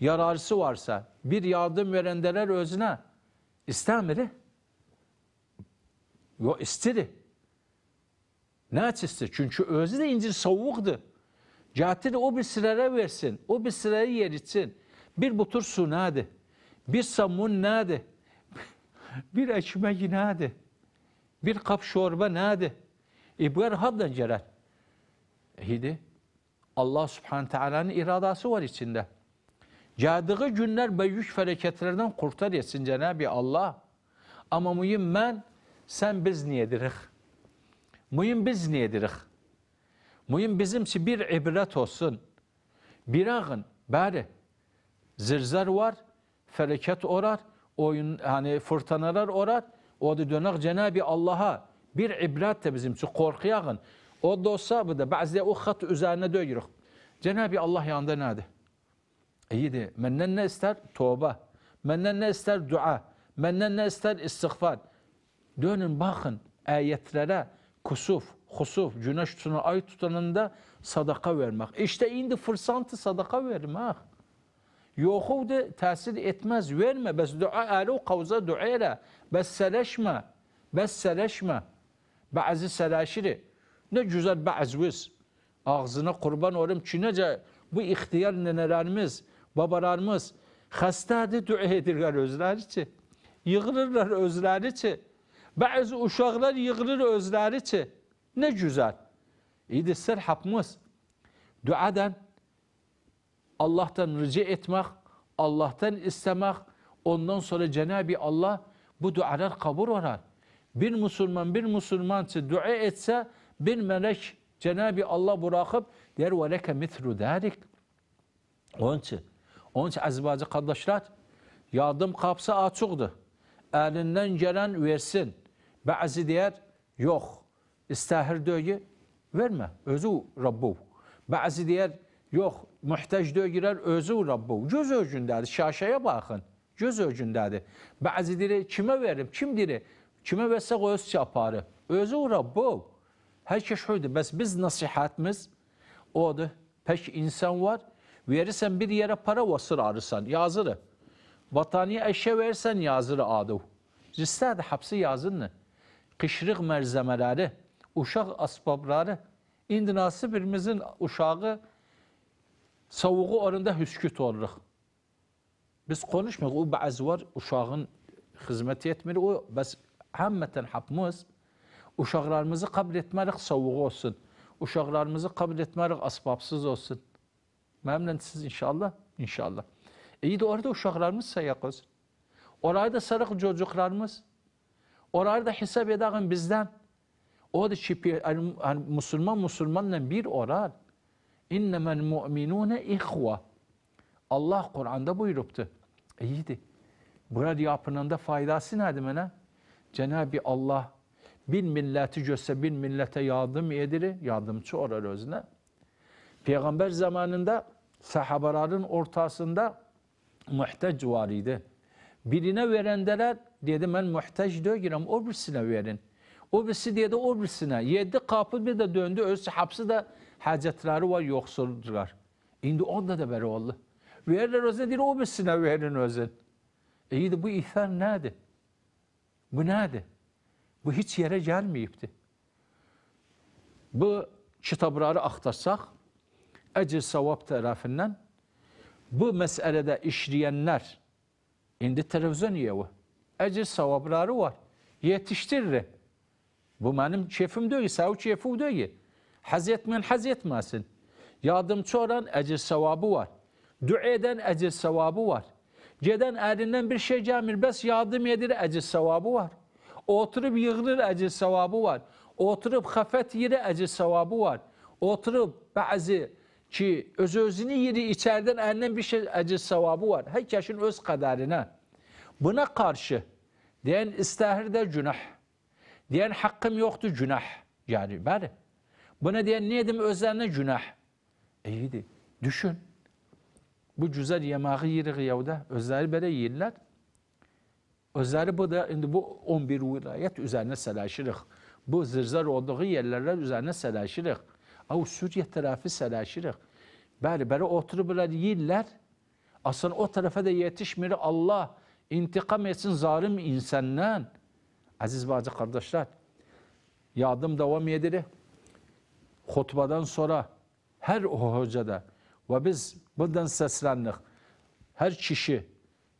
yararısı varsa bir yardım verendeler özüne istemiri. Yo istiri. Ne istiri? Çünkü özü de incir soğuktu. Catiri o bir sıraya versin, o bir sırayı yer için. Bir butur su nadi, bir samun nade, bir ekmek nade, bir kap şorba nade, İbgar e, hadden celal. E, hidi. Allah subhanahu teala'nın iradası var içinde. Cadığı günler ve yük feleketlerden kurtar etsin Cenab-ı Allah. Ama mühim ben, sen biz niyedirik? Mühim biz niyedirik? Mühim bizimsi bir ibret olsun. Bir ağın, bari zirzər var, fərəkət orar, oyun hani fırtınalar orar. O da dönək Cenab-ı Allah'a bir ibrət də bizim üçün qorxu O da olsa bu da bəzidə o xətt üzerine döyürük. Cenab-ı Allah yanında nədir? İyidir. Məndən ne ister, tövbe, Məndən ne ister, Dua. Məndən ne ister, İstiğfar. Dönün, bakın, ayetlərə kusuf, husuf, günəş tutuna, ay tutanında sadaka vermek, İşte indi fırsatı sadaka vermek. Yoxuqda təsir etmez, vermə, bəs dua əlu qavza dua elə, bəs sələşmə, bəs sələşmə. Bəzi sələşiri. Nə gözəl bəzviz. Ağzına kurban olum ki, bu ixtiyar nənələrimiz, babalarımız xəstədir, dua edirlər özləri ki. Yığılırlar özləri ki. Bəzi uşaqlar yığılır özləri ki. Nə gözəl. İdi sər hapmız. Duadan Allah'tan rica etmek, Allah'tan istemek, ondan sonra Cenab-ı Allah bu dualar kabul olar. Bir Müslüman bir Müslümançı dua etse bir melek Cenab-ı Allah bırakıp der ve leke mitru derik. Onun için, onun için aziz bacı kardeşler, yardım kapısı açıktır. Elinden gelen versin. Bazı diğer, yok. İstahir döyü, verme. Özü Rabbu. Bazı diğer, yok. möhtəclüyə girər özü Rabbu. Göz öcündədir. Şaşaya baxın. Göz öcündədir. Bəzi deyir, kimə verim? Kim deyir? Kimə versə o öz çaparı. Özü Rabbu. Hər kəs hürdür. Bəs biz nəsihətimiz odur. Pək insan var. Verirsən bir yerə para vasır arırsan. Yazırı. Vataniyə əşyə verirsən yazırı adı. Cistədir həbsi yazırını. Qışrıq mərzəmələri, uşaq asbabları. İndi nasıl birimizin uşağı savuğu orunda hüsküt oluruq. Biz konuşmuyoruz. O bazı var uşağın hizmeti etmeli. O biz hemen hapımız uşaqlarımızı kabul etməliyik savuğu olsun. Uşaqlarımızı kabul etməliyik asbabsız olsun. Memnunsuz inşallah, inşallah. E, İyi de orada uşaqlarımız sayaq olsun. Orayı sarıq çocuklarımız. Orayı hesap hesab bizden. O da çipi, yani, yani, musulman musulmanla bir orar. İnnemel mu'minune ihva. Allah Kur'an'da buyuruptu. İyiydi. Burada yapınında faydası nerede mene? Cenab-ı Allah bin milleti göse bin millete yardım ediri, yardımcı orar özüne. Peygamber zamanında sahabaların ortasında muhtaç var idi. Birine verendeler dedi ben muhtaç değilim. o birisine verin. O birisi dedi o birisine. Yedi kapı bir de döndü öz hapsi de hacetleri var, yoksuldurlar. İndi onda da beri oldu. Verirler özne değil, o birisine verin özün. E İyi de bu ihsan nedir? Bu nedir? Bu hiç yere gelmeyipti. Bu kitabları axtarsaq, əcr savab tərəfindən bu məsələdə işləyənlər, indi televizyon yevi, əcr savabları var, yetişdirir. Bu benim keyfim deyil, səv keyfi deyil. Haz etmeyen haz etmesin. Yardımcı olan ecir sevabı var. Dua eden ecir sevabı var. Geden elinden bir şey gelmir. Bes yardım edir ecir sevabı var. Oturup yığılır ecir sevabı var. Oturup hafet yeri ecir sevabı var. Oturup bazı ki öz özünü yedi içeriden elinden bir şey ecir sevabı var. Herkesin öz kadarına. Buna karşı diyen istahir de günah. Diyen hakkım yoktu günah. Yani bari. Bana diye ne edim özlerine günah. İyiydi. E, Düşün. Bu güzel yemeği yiyirik yavda. Özleri böyle yiyirler. Özleri bu da şimdi bu 11 vilayet üzerine selaşırıq. Bu zırzar olduğu yerlerler üzerine selaşırıq. Av Suriye tarafı selaşırıq. Bəli, bəli oturublar yiyirlər. Aslında o tarafa da yetişmir Allah. intikam etsin zalim insandan. Aziz bazı kardeşler, yardım devam edilir hutbadan sonra her o hocada ve biz bundan seslendik. Her kişi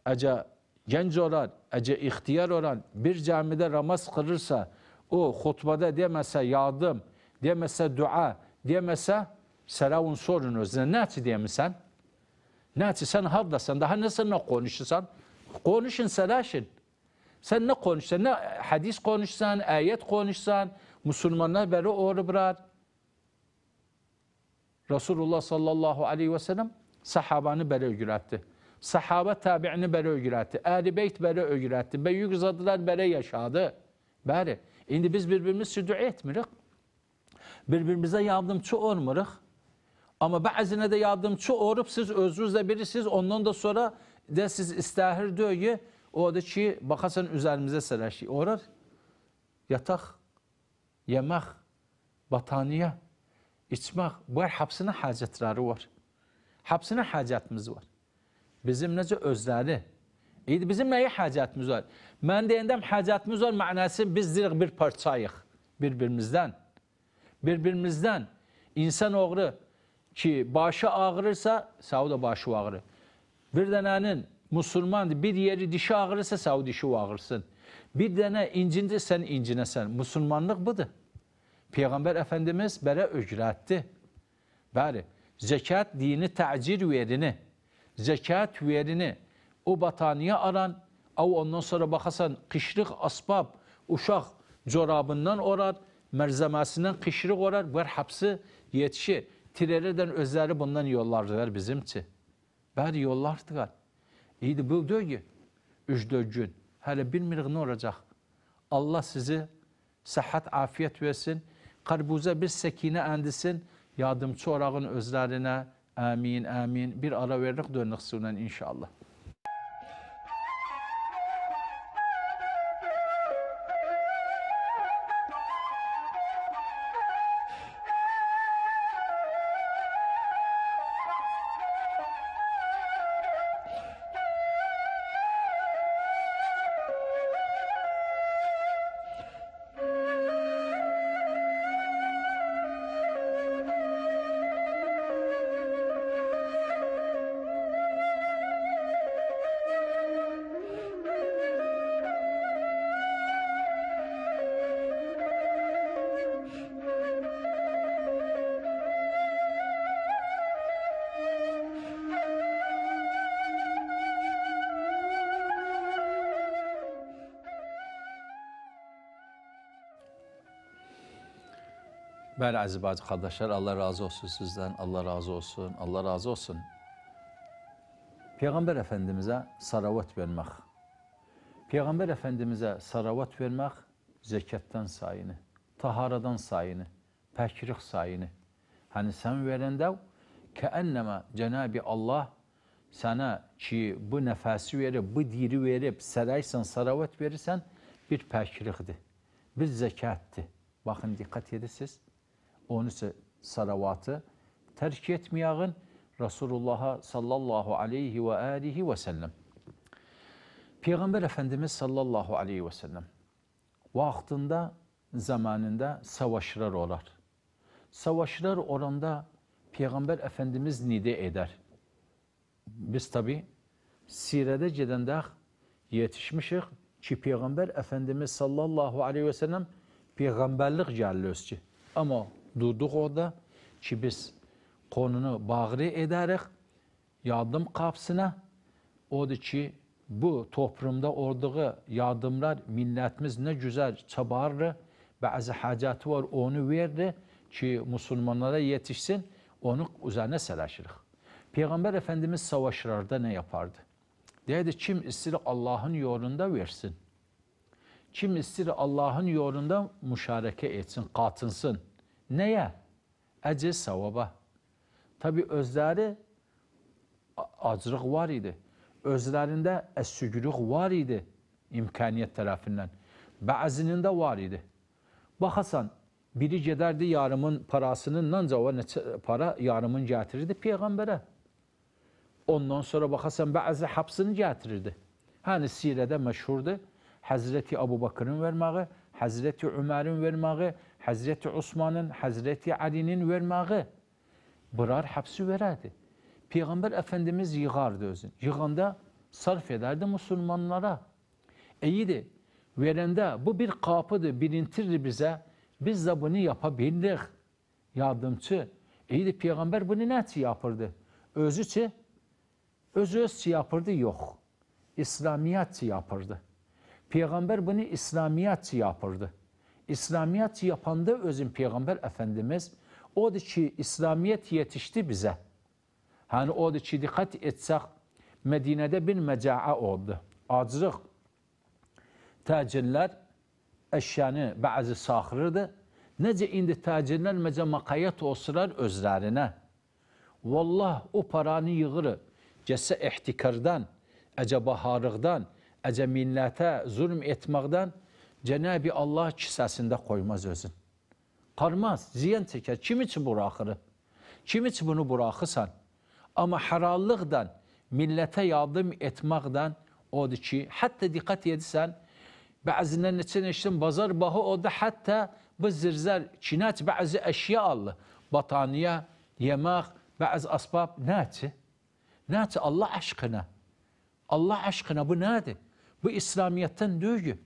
ece genç olan, ece ihtiyar olan bir camide namaz kılırsa o hutbada demese yardım, demese dua, demese selavun sorun özüne. Ne için diyemisen? Ne için sen havdasan? Daha nasıl ne konuşursan? Konuşun selaşın. Sen ne konuşsan? Ne hadis konuşsan, ayet konuşsan, Müslümanlar böyle oğru bırak. Resulullah sallallahu aleyhi ve sellem sahabanı bere ögüretti. Sahaba tabiini bere ögüretti. Ehli beyt bere ögüretti. Beyyük zadılar bere yaşadı. Bari. Şimdi biz birbirimiz südü etmirik. Birbirimize yardımcı olmurik. Ama bazine de yardımcı olup siz özünüzle birisiz. Ondan da sonra de siz istahir döyü. O da ki bakasan üzerimize serer şey. Orar. Yatak, yemek, bataniye. içmək, bu həbsinə hacətləri var. Həbsinə hacətimiz var. Bizim necə özləri. İndi bizim nəyə hacətimiz var? Mən deyəndəm hacətimiz var mənası biz deyirik bir parçayıq bir-birimizdən. Bir-birimizdən insan oğru ki başı ağrırsa, Saudi başı ağrır. Bir dənənin musulmandır, bir yeri dişi ağrırsa, Saudi dişi ağrırsın. Bir dənə incindirsən, incinəsən. Musulmanlıq budur. Peygamber Efendimiz belə öcrətdi. bari zekat dini təcir verini, zekat verini o bataniye aran, av ondan sonra bakasan, qışlıq asbab, uşaq corabından orar, merzemesinden qışlıq orar, bər həbsi yetişi, tirələrdən özləri bundan yollardılar bizimçi. Bəli, yollardılar. İyidi, bu dögü, üç dögü gün. Hələ bilmirik nə olacaq. Allah sizi sıhhat, afiyet versin. Karbuza bir sekine endisin, yardımcı orağın özlerine amin amin bir ara veririk dönük sunan inşallah. Bəli, əziz bacı qardaşlar, Allah razı olsun sizdən, Allah razı olsun, Allah razı olsun. Peyğəmbər Əfəndimizə saravat vermək. Peyğəmbər Əfəndimizə saravat vermək zəkətdən sayını, taharadan sayını, pəkriq sayını. Hani sən verəndə kəənnəmə Cənab-i Allah sənə ki, bu nəfəsi verib, bu diri verib, sərəysən, saravat verirsən, bir pəkriqdir, bir zəkətdir. Baxın, diqqət edirsiniz. onun ise salavatı terk etmeyağın Resulullah'a sallallahu aleyhi ve alihi ve sellem. Peygamber Efendimiz sallallahu aleyhi ve sellem vaktinde zamanında savaşlar olar. Savaşlar oranda Peygamber Efendimiz nide eder. Biz tabi sirede cedende yetişmişik ki Peygamber Efendimiz sallallahu aleyhi ve sellem peygamberlik cellöz Ama durduk orada ki biz konunu bağrı ederek yardım kapsına odur ki bu toplumda olduğu yardımlar milletimiz ne güzel çabarır bazı hacatı var onu verdi ki Müslümanlara yetişsin onu üzerine selaşırıq. Peygamber Efendimiz savaşlarda ne yapardı? Derdi kim istir Allah'ın yolunda versin. Kim istir Allah'ın yolunda müşareke etsin, katınsın. Nəyə? Əcr savaba. Tabi özləri acırıq var idi. Özlərində əs-sügürük var idi imkaniyyət tərəfindən. Bəzinin də var idi. Baxasan, biri gedərdi yarımın parasının, o neçə para yarımın gətirirdi Peyğəmbərə. Ondan sonra baxasan, bəzi həbsini gətirirdi. Həni sirədə məşhurdur. Həzrəti Abu Bakırın verməyi, Həzrəti Ömərin verməyi, Hazreti Osman'ın, Hazreti Ali'nin vermağı bırar hapsi vererdi. Peygamber Efendimiz yığardı özün. Yığanda sarf ederdi Müslümanlara. İyiydi. Verende bu bir kapıdır, bilintirdi bize. Biz de bunu yapabildik. Yardımcı. İyiydi Peygamber bunu ne yapardı? Özü ki, özü öz yapardı yok. İslamiyat yapardı. Peygamber bunu İslamiyat yapardı. İslamiyyət yapanda özün Peyğəmbər Əfəndimiz odur ki, İslamiyyət yetişdi bizə. Hani odur ki, diqqət etsək, Mədinədə bir məcaa oldu. Acırıq. Təcirlər əşyanı bəzi saxırırdı. Necə indi təcirlər məcə maqayət olsular özlərinə. Vallah o paranı yığırı. Cəssə ehtikardan, əcəbaharıqdan, əcəminnətə, zülm etməkdən Cenab-ı Allah kisəsində koymaz özün. Qarmaz, ziyan çəkər. Kim üçün buraxırı? Kim üçün bunu buraxırsan? ama hərallıqdan, millete yardım etməkdən odur ki, hətta dikkat edirsən, bəzindən neçə neçdən bazar bahı odur, hətta bu zirzəl, kinəç, bəzi əşya allı, bataniyə, yemək, bəzi asbab, nəçi? Nəçi Allah aşkına? Allah aşkına bu nədir? Bu İslamiyetten döyü.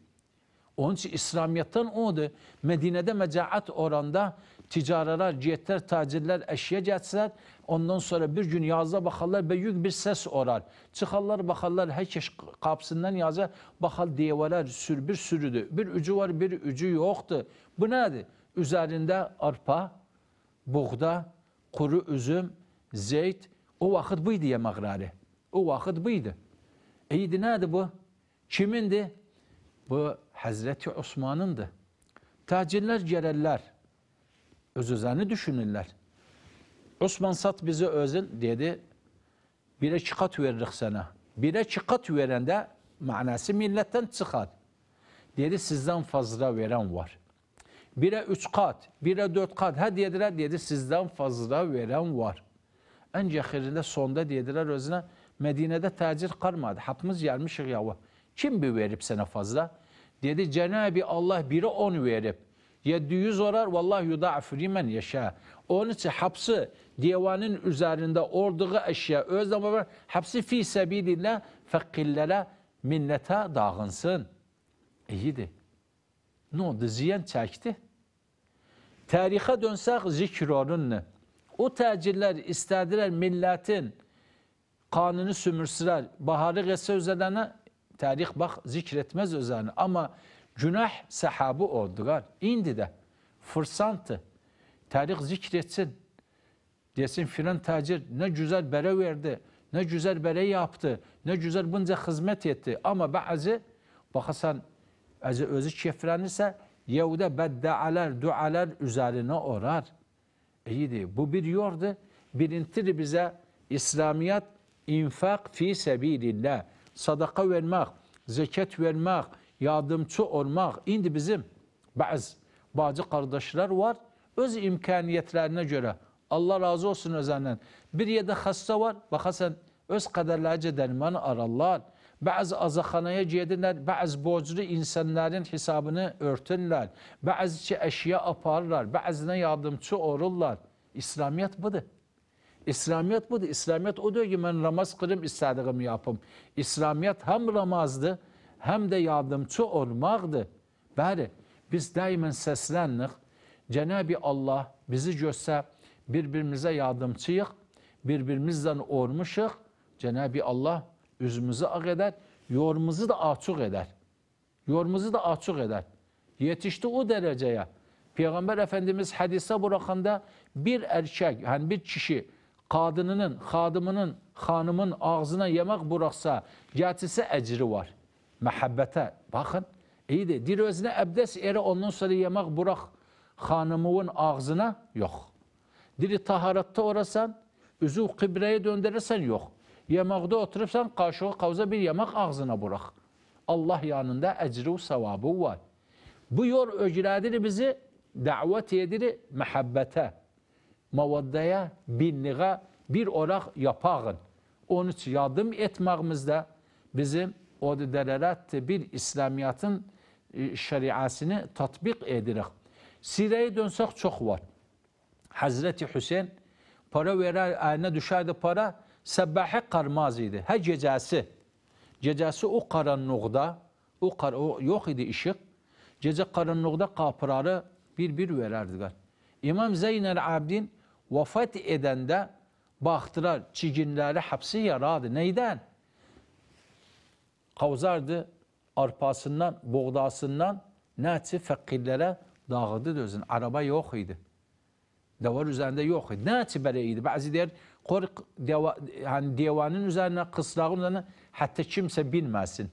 Onun için İslamiyet'ten oldu. Medine'de mecaat oranda ticareler, ciyetler, tacirler, eşya getseler. Ondan sonra bir gün yazda bakarlar, büyük bir ses orar. Çıkarlar bakarlar, herkes kapsından yazar. bakal develer sür, bir sürüdü. Bir ucu var, bir ucu yoktu. Bu nedir? Üzerinde arpa, buğda, kuru üzüm, zeyt. O vakit buydu ya yemekleri. O vakit buydu. İyiydi nedir bu? Kimindi? E bu Hazreti Osman'ındı. Tacirler gelerler. Öz özelini düşünürler. Osman sat bizi özün dedi. Bire çıkat veririk sana. Bire çıkat verende manası milletten çıkar. Dedi sizden fazla veren var. Bire üç kat, bire dört kat. Ha dediler dedi sizden fazla veren var. Ancak herinde sonda dediler özüne Medine'de tacir kalmadı. Hapımız gelmişik yavu. Kim bir verip sana fazla? Dedi Cenab-ı Allah biri on verip yedi yüz orar vallahu yudaf limen yaşa. Onun için hapsi divanın üzerinde orduğu eşya öz zaman hapsi fi sebilillah fekillele minnete dağınsın. İyiydi. Ne oldu? Ziyan çekti. Tarihe dönsek zikr ne O tacirler istediler milletin kanını sümürsüler. Baharı gelse üzerlerine tarih bak zikretmez özəni. ama günah səhabı oldular. İndi də fırsantı. Tarix zikr Desin filan tacir ne güzel bere verdi, ne güzel bere yaptı, ne güzel bunca hizmet etti. Ama bazı bakasan azı özü kefrenirse Yahuda beddealer, dualar üzerine orar. İyi Bu bir yordu. Birintir bize İslamiyat infak fi sebilillah sadaka vermek, zekat vermek, yardımcı olmak. İndi bizim bazı bazı kardeşler var. Öz imkaniyetlerine göre Allah razı olsun özəndən. Bir yerdə xəstə var, bakasın öz qədərlərcə dərmanı ararlar. Bazı azaxanaya gedirlər, bazı borclu insanların hesabını örtürlər. Bazı ki əşya aparırlar, Bazına yardımcı olurlar. İslamiyyət budur. İslamiyet budur. İslamiyet o diyor ki ben namaz kılayım istediğimi yapım. İslamiyet hem namazdı hem de yardımcı olmaktı. Bəli, biz daimen seslenir, Cenab-ı Allah bizi görsə birbirimize birimizə yardımçıyıq, bir-birimizlə olmuşuq. Cenab-ı Allah üzümüzü ağ edər, yorumuzu da açıq eder, Yorumuzu da açıq eder. Yetişti o dereceye. Peygamber Efendimiz hadisə buraxanda bir erkek, yani bir kişi kadınının, hadımının, hanımın ağzına yemek bıraksa, getirse ecri var. Mehabbete bakın. iyi de, Dir özüne ebdes eri ondan sonra yemek bırak hanımının ağzına yok. Diri taharatta orasan, üzü kıbreye döndürürsen yok. Yemekte oturursan kaşığı kavuza bir yemek ağzına bırak. Allah yanında ecri sevabı var. Bu yol öcredir bizi davet edir mehabbete mavaddaya birliğe bir olarak yapağın. Onun için yardım etmemizde bizim o derelette bir İslamiyatın e, şeriasını tatbik edirik. Sireye dönsek çok var. Hazreti Hüseyin para verer, eline düşerdi para, səbbəhi qarmaz idi. Hə gecəsi, gecəsi o qaranlıqda, o qar o yox idi ışık, Gecə qaranlıqda qapıları bir-bir verərdilər. İmam Zeynəl Abdin vafat edəndə baxdılar, çiginləri həbsi yaradı. neyden? Qavzardı arpasından, boğdasından nəçi fakirlere dağıdı dözün. Araba yok idi. Davar üzerinde yok idi. Nəçi belə idi. Bəzi deyir, qorq deva, yani divanın üzerine, kıslağın üzerine hatta kimse bilməsin.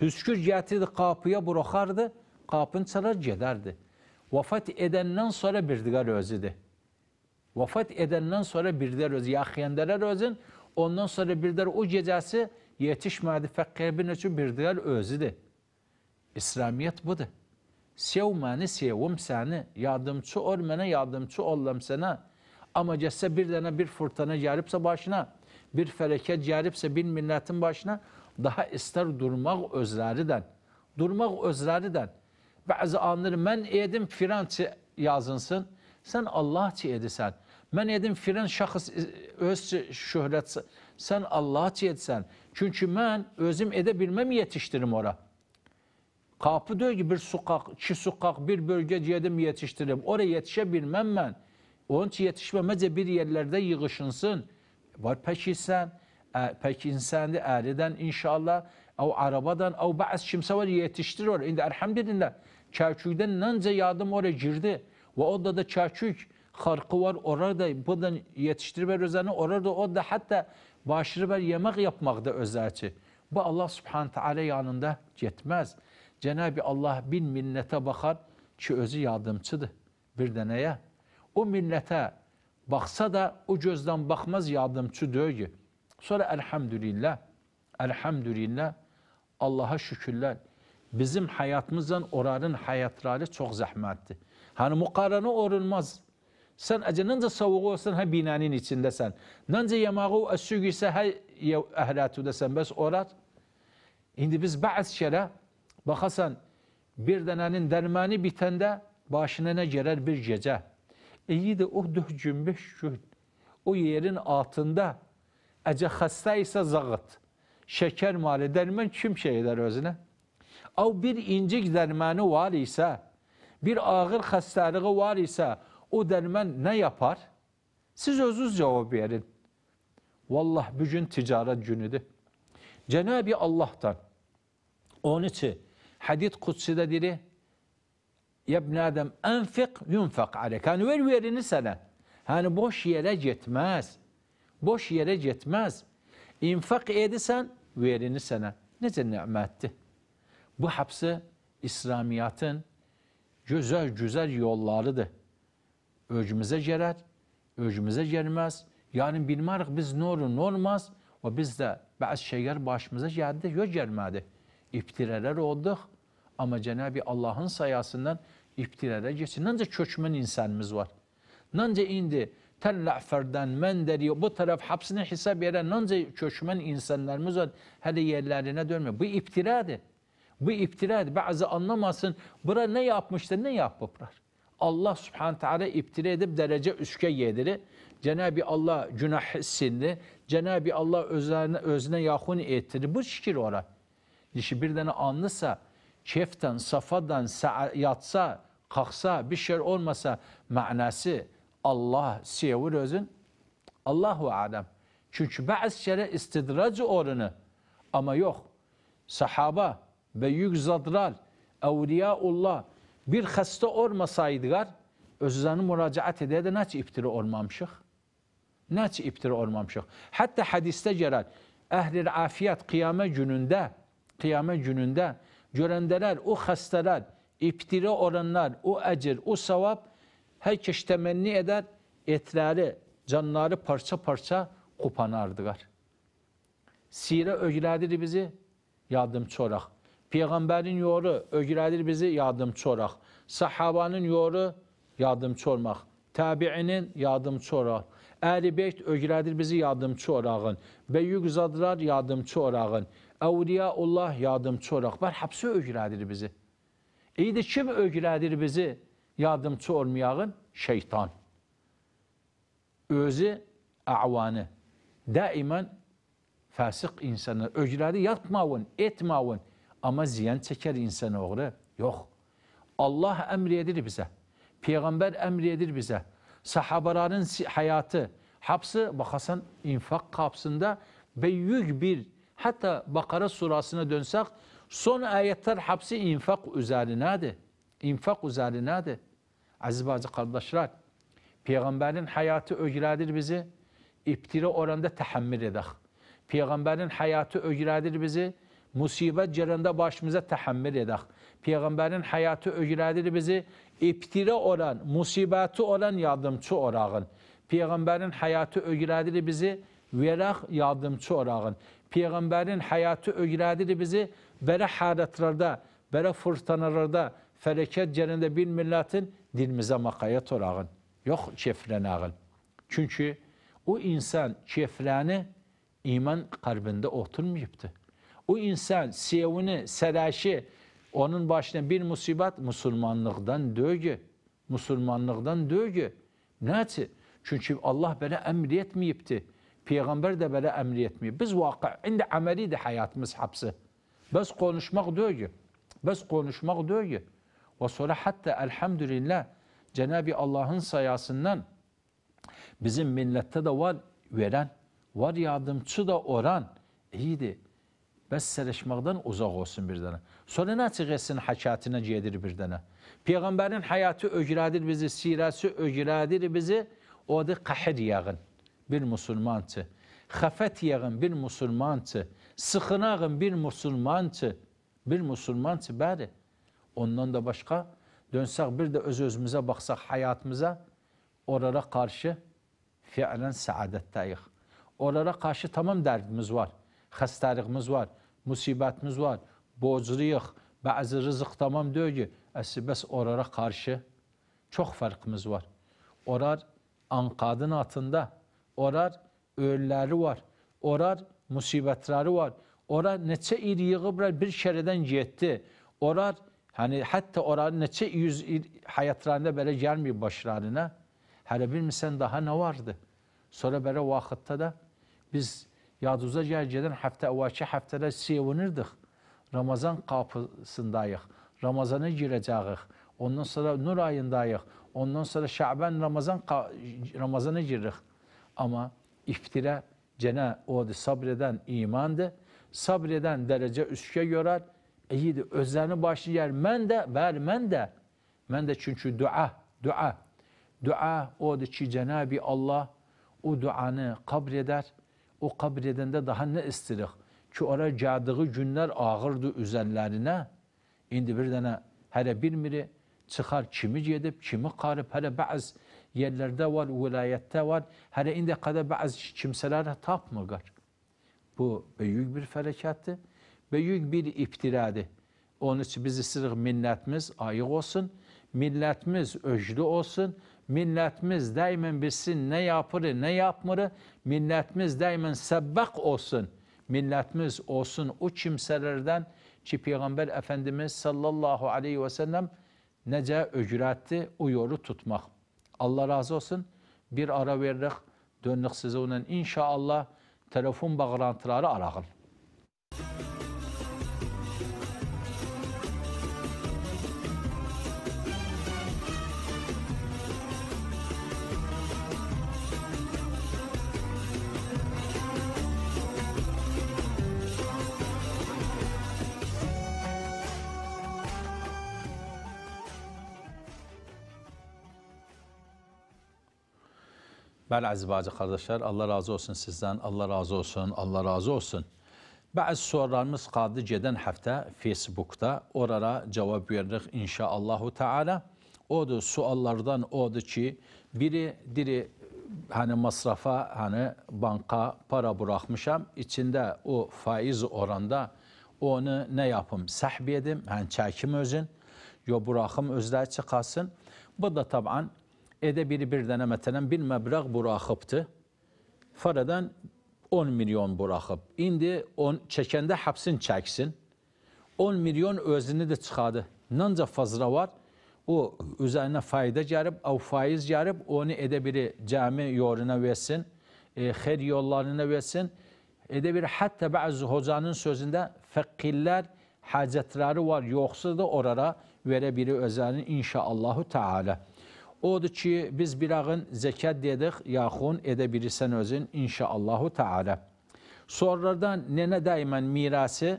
Hüskür getirdi kapıya bırakardı, Kapın çalar giderdi. Vafat edenden sonra bir diğer özüdür. Vefat edenden sonra bir der öz, yakıyendeler özün, ondan sonra bir der o gecesi yetişmedi fekkebin için bir der özüdü. İslamiyet budur. Sev beni, sevim seni, yardımcı ol bana, yardımcı olam sana. Ama cesse bir tane bir fırtına gelipse başına, bir feleket gelipse bin milletin başına, daha ister durmak özleriden, durmak özleriden. Bazı anları men edim filan yazınsın, sen Allah edisen. Mən edim filan şahıs e, öz şöhret sən Allah'a çetsən. Çünki mən özüm edə bilməm yetişdirim ora. Qapı deyir ki, bir sokak, iki sokak bir bölge gedim yetişdirim. Oraya yetişebilmem bilməm mən. Onun için yetişməməcə bir yerlərdə yığışınsın. Var pəkilsən, pəkinsəndi eriden inşallah, əv arabadan, əv bəz kimsə var yetişdirir. İndi ərhəmdilillah, Kərkükdən nəncə yardım oraya girdi. Və orada da Kərkük, halkı var. Orada buradan yetiştirme özeni orada o da hatta başırıver yemek yapmakta özerçi. Bu Allah subhanahu teala yanında yetmez. Cenab-ı Allah bin minnete bakar ki özü yardımçıdır. Bir de neye? O millete baksa da o gözden bakmaz yardımçı diyor Sonra elhamdülillah, elhamdülillah, Allah'a şükürler. Bizim hayatımızdan oranın hayatları çok zahmetli. Hani mukarana olmaz. Sen acınınca soğuğusun, ha binanın içindesen. Nanca yamağı aşık ise ha ehlatudesen. Bes orat. İndi biz bazı şere bakasan bir denenin dermanı bitende başına ne gerer bir gece. İyi de o dört gün, beş gün o yerin altında ece hasta ise zağıt. Şeker mali derman kim şey eder özüne? Av bir incik dermanı var ise, bir ağır hastalığı var ise, O dermen ne yapar? Siz özünüz cevap verin. Vallah bugün ticaret günüdür. Cenab-ı Allah'tan. Onun için hadit kutsi'de diri ya ibn Adem enfik yunfak alek. Hani ver verini sana. Hani boş yere gitmez. Boş yere gitmez. İnfak edisen verini sana. Nece nimettir. Bu hapsi İslamiyatın güzel güzel yollarıdır özümüze gerek, özümüze gelmez. Yani bilmerik biz ne olur ne olmaz. O bizde bazı şeyler başımıza geldi, yok gelmedi. İptireler olduk ama Cenab-ı Allah'ın sayasından iptireler geçsin. Nancı köçmen insanımız var. Nancı indi Tel La'fer'den, Menderi, bu taraf hapsine hesap veren nanca köçmen insanlarımız var. Hele yerlerine dönme. Bu iptiradır. Bu iptiradır. Bazı anlamasın. Bura ne yapmışlar, ne yapıplar. Allah subhanahu teala iptile edip derece üske yediri. Cenab-ı Allah günah hissini, Cenab-ı Allah özlerine, özüne yahun ettirir. Bu şükür ora. Dişi bir tane anlısa, keften, safadan yatsa, kalksa, bir şey olmasa manası Allah sevir özün. Allahu alem. Çünkü bazı şeyler istidracı oranı. Ama yok. Sahaba, büyük zadral, evliyaullah, bir hasta olmasaydılar özlerini müracaat edeydi neçə iftira olmamışıq? Neçə iftira olmamışıq? Hatta hadiste gelen əhlil afiyat kıyame gününde kıyame gününde görendeler o hastalar iftira olanlar o əcir o savab herkes temenni eder etleri canları parça parça kopanardılar. Sire öglədir bizi yardımcı olarak. Peyğəmbərin yoru öyrədir bizi yardımçı olaq. Sahabanın yoru yardımçı olmaq. Təbiinin yardımçı olaq. Əli beyt öyrədir bizi yardımçı olağın. Böyük zadlar yardımçı olağın. Əvliyaullah yardımçı olaq. Var Hepsi öyrədir bizi. İyidi kim öyrədir bizi yardımçı olmayağın? Şeytan. Özü əvanı. Daimən fəsiq insanı öyrədir. Yatmavın, etmavın. Ama ziyan çeker insanoğlu. Yok. Allah emriyedir bize. Peygamber emriyedir bize. Sahabaların hayatı, hapsı bakasan infak kapsında büyük bir hatta Bakara surasına dönsek son ayetler hapsi infak üzerinedir. İnfak üzerinedir. Aziz bazı kardeşler, Peygamberin hayatı ögülədir bizi, iptiri oranda tahammül edək. peygamberin hayatı öyrədir bizi, musibət gələndə başımıza tahammül edək. Peygamber'in hayatı öyrədir bizi, ibtirə olan, musibəti olan yardımçı orağın. Peygamber'in hayatı öyrədir bizi, verək yardımçı orağın. Peygamber'in hayatı öyrədir bizi, belə hərətlərdə, belə fırtınalarda, fələkət gələndə bir millətin dilimizə maqayət orağın. Yox, keflənəğin. Çünki o insan kefləni iman qalbində oturmayıbdır o insan siyevini, selaşı onun başına bir musibet Müslümanlıktan dögü. Müslümanlıktan dögü. ne? Çünkü Allah böyle emretmeyipti. Peygamber de böyle emretmiyor. Biz vaka, indi ameli de hayatımız hapsi. Biz konuşmak dögü. Biz konuşmak dögü. Ve sonra hatta elhamdülillah Cenab-ı Allah'ın sayasından bizim millette de var veren, var yardımcı da oran iyiydi. Bəs sələşməkdən uzaq olsun bir dənə. Sonra nə çıxırsın həkatına gedir bir dənə. Peyğəmbərin həyatı öyrədir bizi, sirəsi öyrədir bizi. da qəhir yağın bir musulmançı. Xəfət yağın bir musulmançı. Sıxınağın bir musulmançı. Bir musulmançı, bəli. Ondan da başqa dönsək bir də öz özümüzə baxsaq həyatımıza oralara qarşı fiilən səadətdəyik. Oralara karşı tamam dərdimiz var xəstəliqimiz var, musibətimiz var, borcluyuq, bəzi rızıq tamam deyil ki, əsibəs orara qarşı çox fərqimiz var. Orar anqadın altında, orar ölüləri var, orar musibətləri var, orar neçə il yığıblar bir şərədən getdi, orar, hani hatta orar neçə yüz il həyatlarında belə gəlməyib başlarına, hələ bilmirsən daha ne vardı. Sonra belə vakitte de biz Yaduza gəlcədən hafta əvvəlki həftələr sevinirdik. Ramazan qapısındayıq. Ramazana girəcəyik. Ondan sonra Nur ayındayıq. Ondan sonra Şaban Ramazan Ramazana giririk. Ama iftira gene odur sabreden imandır. Sabreden derece üstke görer. İyidir özlerini başlayar. Mən də, bəli, mən də. Mən də çünki dua, dua. Dua odur ki, Cenab-i Allah o duanı kabreder. o qəbr edəndə daha nə istəyirik? Ki, ora gəldiyi günlər ağırdı üzərlərinə. İndi bir dənə hələ bilmiri, çıxar kimi gedib, kimi qarıb, hələ bəz yerlərdə var, vilayətdə var, hələ indiyə qədər bəz kimsələr tapmırlar. Bu, böyük bir fərəkətdir, böyük bir iftirədir. Onun üçün biz istəyirik millətimiz ayıq olsun, millətimiz öclü olsun, milletimiz daimen bilsin ne yapırı ne yapmırı. Milletimiz daimen sebbek olsun. Milletimiz olsun o kimselerden ki Peygamber Efendimiz sallallahu aleyhi ve sellem nece öcretti o yolu tutmak. Allah razı olsun. Bir ara veririk. Döndük size onun inşallah telefon bağlantıları arağın. Bəli, bacı kardeşler, Allah razı olsun sizden, Allah razı olsun, Allah razı olsun. Bəzi sorularımız qaldı gedən həftə Facebookda. Orara cevap veririk inşallahü Teala. O Odur suallardan da ki, biri diri hani masrafa, hani banka para buraxmışam, içinde o faiz oranda onu ne yapım? Səhv edim, hani çekim özün, yo bırakım özləri çıxasın. Bu da taban Ede biri bir dənə məsələn bir məbləğ buraxıbdı. Faradan 10 milyon buraxıb. İndi 10 çəkəndə həbsin çəksin. 10 milyon özünü də çıxadı. Nanca fazla var. O üzerine fayda gəlib, o faiz gəlib, onu edə biri cəmi yoruna versin, e, xeyr yollarına versin. Edə hatta bazı bəzi hocanın sözündə fəqqillər hacətləri var, yoxsa da orara verə biri özəlini inşallahü təala. Odur ki, biz birağın zəkat dedik, yaxun edə bilirsən özün, inşaallahu Teala. Sonradan nene daimen mirası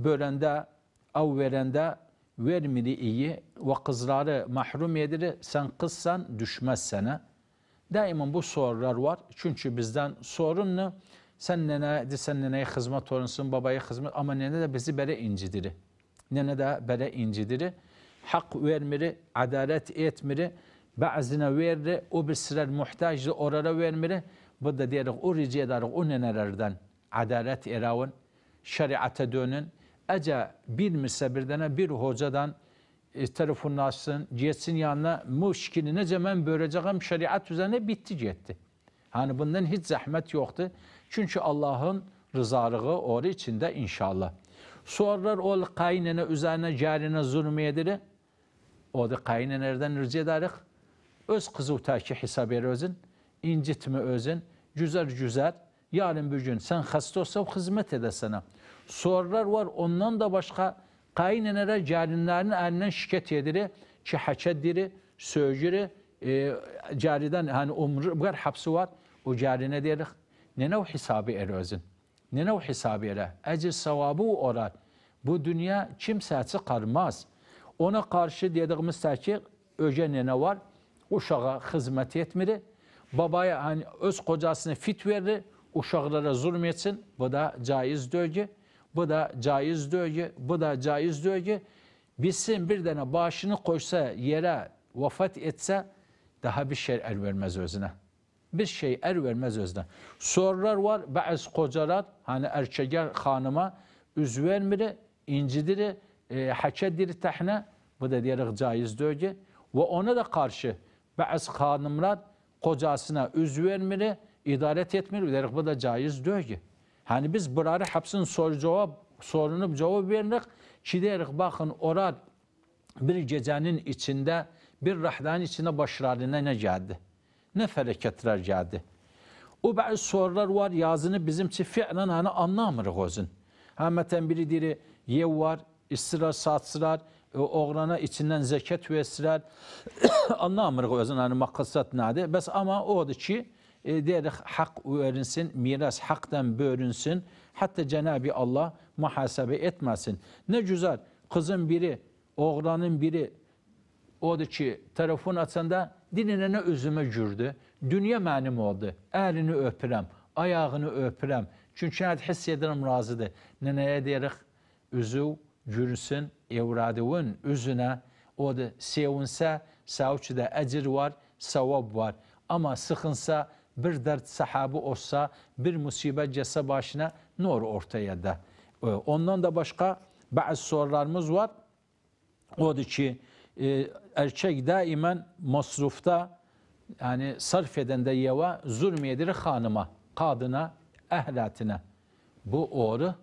böləndə, av verəndə vermiri iyi və qızları mahrum edir, sen qızsan, düşmez sana. Daimen bu sorular var. çünkü bizden sorun nə? Sən nənə, sen nənəyə xizmət olunsun, babaya xizmət, ama nene de bizi belə incidir. Nene de belə incidir. hak vermiri, adalet etmiri. Bazına verir, o bir sırar muhtaçlı orada vermiri. Bu da diyerek o rica ederek o nenelerden adalet eravın, şeriata dönün. Ece bir misabirden bir hocadan e, telefonunu açsın, gitsin yanına muşkini ne zaman böleceğim şeriat üzerine bitti gitti. Hani bundan hiç zahmet yoktu. Çünkü Allah'ın rızalığı orada içinde inşallah. Sorular ol kaynene üzerine carine zulmü edilir. O da kaynenerden rica ederek Öz kızı taki hesab er özün, incitme özün, güzel güzel. Yarın bir gün sen hasta olsa hizmet edesene. Sorular var ondan da başka kayneneler carinlerin elinden şikayet ediri, ki haçediri, söğcüri, e, cariden hani umru, bu kadar hapsi var. O carine deyirik. Ne o hesabı er özün? Ne nev hesabı ele? Ecir savabı orar. Bu dünya kimsəsi karmaz, Ona karşı qarşı dediyimiz təkir öcə nənə var? uşağa hizmet etmiri, babaya hani öz kocasına fit verdi, uşaqlara zulm etsin, bu da caiz dövgü, bu da caiz dövgü, bu da caiz dövgü. Bilsin bir tane başını koysa yere vefat etse daha bir şey el vermez özüne. Bir şey el vermez özüne. Sorular var, bazı kocalar hani erkeğe hanıma üz vermiri, incidiri, e, hakediri tahne, bu da diyerek caiz dövgü. Ve ona da karşı ve az xanımlar kocasına üz vermir, idare etmir. Bilərik, bu da caiz ki. Hani biz bunları hepsinin soru cevap, sorunu cevap veririk. Ki deyirik, bakın orad bir gecenin içinde, bir rahdanın içinde başlarına ne geldi? Ne felaketler geldi? O bazı sorular var yazını bizim için fiilen hani anlamırıq özün. Həmətən biri deyir, yev var, istirar, satsırar, oğrana içindən zəkət versirər. Anlamırıq özün hani məqsəd nədir? Bəs o odur ki, e, deyirik haqq öyrənsin, miras haqqdan bölünsün. Hatta Cənab-i Allah mühasibə etməsin. Ne gözəl kızın biri, oğlanın biri o odur ki, telefon açanda dilinə ne özümə gürdü. Dünya mənim oldu. Əlini öpürəm, ayağını öpürəm. Çünki hiss edirəm razıdır. Nənəyə deyirik, üzü yürüsün evradının üzüne o da sevinse savçıda ecir var, savab var. Ama sıkınsa bir dert sahabı olsa bir musibet cesa başına nur ortaya da. Ee, ondan da başka bazı sorularımız var. O da ki e, erkek daimen masrufta yani sarf eden de yeva zulmedir hanıma, kadına, ehlatine. Bu oru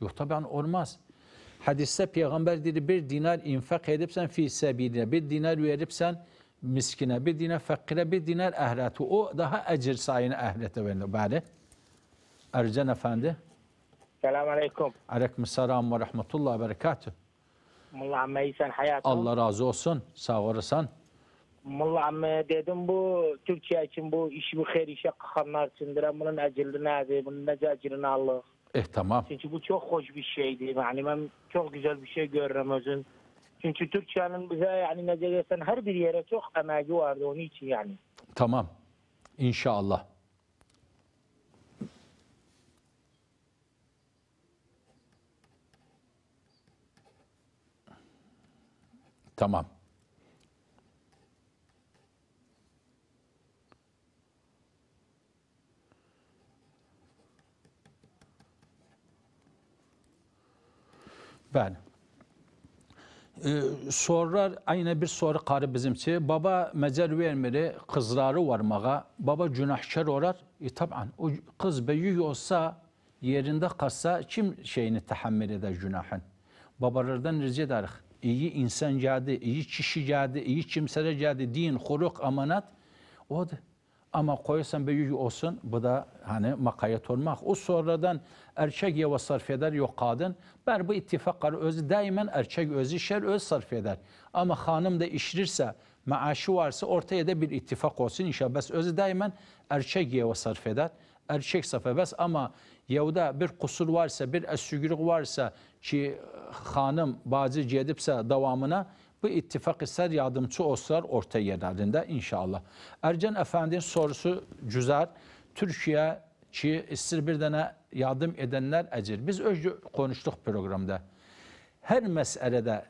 yok tabi olmaz. Hadiste peygamber dedi bir dinar infak edipsen fi sebiline, bir dinar verirsen miskine, bir dinar fakire, bir dinar ahrete. O daha ecir sayını ahirete verilir. Bari. Ercan Efendi. Selamun Aleyküm. Aleyküm Selam ve Rahmetullah ve Berekatuhu. Mulla amme hayatım. Allah razı olsun. Sağ olasın. Mulla amme dedim bu Türkiye için bu iş bu her işe kalkanlar içindir. Bunun ecirli nedir? Bunun nece ecirini alır? Eh tamam. Çünkü bu çok hoş bir şeydi. Yani ben çok güzel bir şey görürüm özün. Çünkü Türkçenin bize yani nezaretten her bir yere çok emeği vardı onun için yani. Tamam. İnşallah. Tamam. Bəli. Ee, sonra aynı bir soru qarı bizimçi. Baba məcəl vermir qızları varmağa. Baba günahkar olar. E, taban o qız böyük olsa yerində qalsa kim şeyini təhammül edər günahın? Babalardan rica edərik. İyi insan gəldi, iyi kişi gəldi, iyi kimsələr gəldi, din, xuruq, amanat. Odur. Ama koyarsan büyük olsun bu da hani makayet olmak. O sonradan erkek yavaş sarf eder yok kadın. Ben bu ittifaklar özü daimen erkek özü şer öz sarf eder. Ama hanım da işrirse maaşı varsa ortaya da bir ittifak olsun inşallah. Bes özü daimen erkek yavaş sarf eder. Erkek safa bes ama yavda bir kusur varsa bir esügürlük varsa ki hanım bazı cedipse davamına bu ittifak ister yardımcı olsalar orta yerlerinde inşallah. Ercan Efendi'nin sorusu cüzar. Türkiye çi istir bir dene yardım edenler əcir. Biz önce konuştuk programda. Her meselede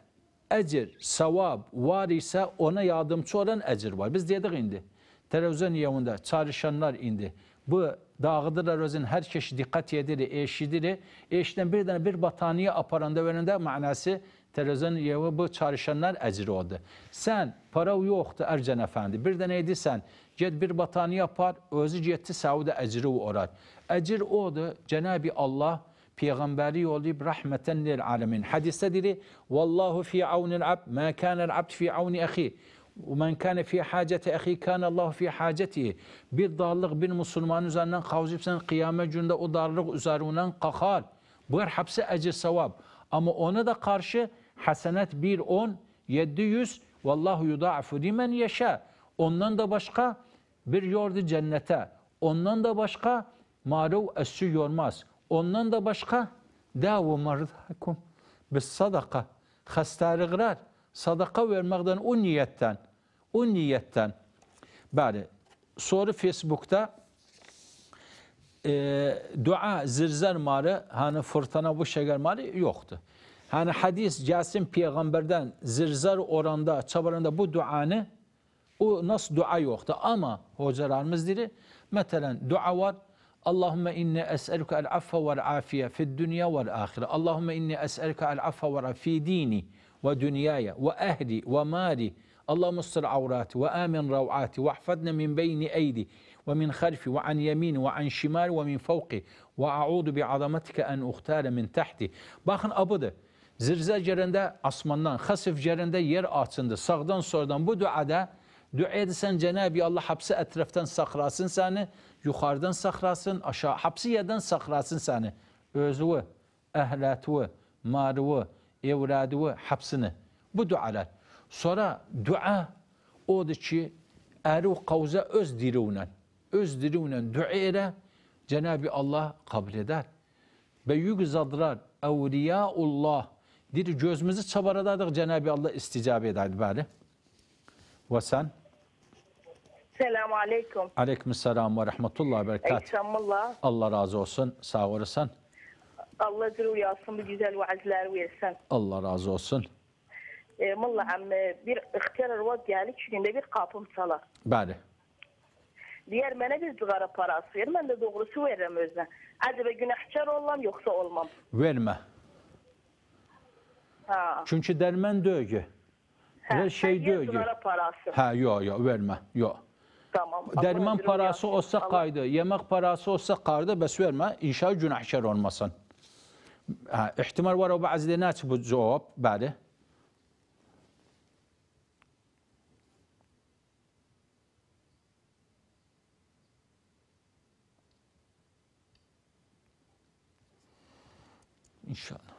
əcir, savab var ise ona yardımcı olan əcir var. Biz dedik indi. Televizyon yayında çalışanlar indi. Bu dağıdırlar özün hər keşi diqqət edir, eşidir. Eşidən bir dənə bir bataniye aparanda verəndə mənası televizyon bu çalışanlar əcir oldu. Sən para yoxdur Ərcan Efendi. Bir de neydi edirsən, get bir batani yapar, özü getdi Səudə əcri orar. Əcir odur, Cenab-i Allah Peyğəmbəri yollayıb rəhmətən lil aləmin. Hədisdə deyir: "Vallahu fi aunil abd, ma kana al abd fi auni axi." ومن كان في حاجة أخي كان الله في حاجته. Bir darlık bir Müslümanın üzerinden kavzipsen kıyamet gününde o darlık üzerinden kalkar. Bu her hapse ecir sevap. Ama ona da karşı Hasenat 1 10 700 vallahu yudaifu limen yeşa. Ondan da başka bir yordu cennete. Ondan da başka maruv esü yormaz. Ondan da başka davu mardakum bis sadaka. Hastarıgrar sadaka vermekten o niyetten. O niyetten. Bari sonra Facebook'ta e, dua zirzar marı hani fırtına bu şeyler marı yoktu. Hani hadis Casim peygamberden zırzar oranda çabalarında bu duanı o nasıl dua yoktu ama hocalarımız diri mesela dua var Allahümme inni es'eluke el affe vel afiye fid dünya vel ahire Allahümme inni es'eluke el affe vel fi dini ve dünyaya ve ehli ve mali avrati ve ve amin ravati ahfadne min beyni eydi ve min واحفظنا ve an أيدي ve an وعن ve min fevki ve a'udu bi بعظمتك en أختال min تحتي bakın abıdır Zirzə gələndə asmandan, xəsif gələndə yer açındı. Sağdan soldan bu duada dua edirsən Cenab-ı Allah hapsi etraftan saxlasın səni, yukarıdan saxlasın, aşağı hapsi yerdən saxlasın səni. özü, əhlətini, marı, evladı, hapsini. Bu dualar. Sonra dua odur ki, əri qavza öz dili ilə, öz dili ilə dua elə, Cenab-ı Allah kabul eder. Büyük zadlar, evliyaullah, Dedi gözümüzü çabaradaydık Cenab-ı Allah isticab edaydı bari. Ve sen? Selamu aleyküm. Aleyküm selam ve rahmetullah ve berekat. Eksemullah. Allah razı olsun. Sağ olasın. Allah zırh uyasın, bu güzel vaazlar versin. Allah razı olsun. E, Mullahım bir ihtiyar vaz geldi, çünkü bir kapım sala. Bari. Diğer mənə bir cigara parası verir, ben de doğrusu veririm özüne. Acaba günahkar olmam yoksa olmam. Verme. Ha. Çünki dərmən döyü. Hə, Elə şey döyü. Hə, parası. Ha, yox, yox, verme, yox. Tamam. Dərman parası olsa qaydı, yemek parası olsa qardı, bəs verme. inşallah günahkar olmasın. Hə, ehtimal var o bəzidə nə bu cevap bəli. İnşallah.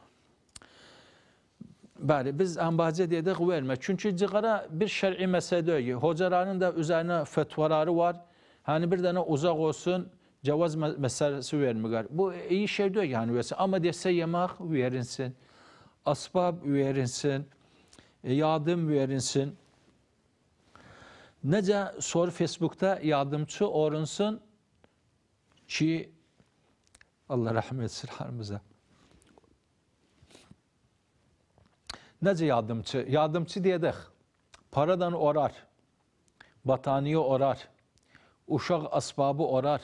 Bəli, biz əmbacə dedik vermə. Çünkü cığara bir şər'i məsələdir. Hocaların da üzerine fətvaları var. Hani bir dənə uzaq olsun, cavaz məsələsi vermirlər. Bu iyi şey deyil Hani versin. Ama desə yemək verilsin, asbab verinsin. E, yardım verinsin. Necə sor Facebook'ta yardımcı orunsun ki Allah rahmet etsin harımıza. Nece yardımcı? Yardımcı diye de paradan orar, bataniye orar, uşak asbabı orar.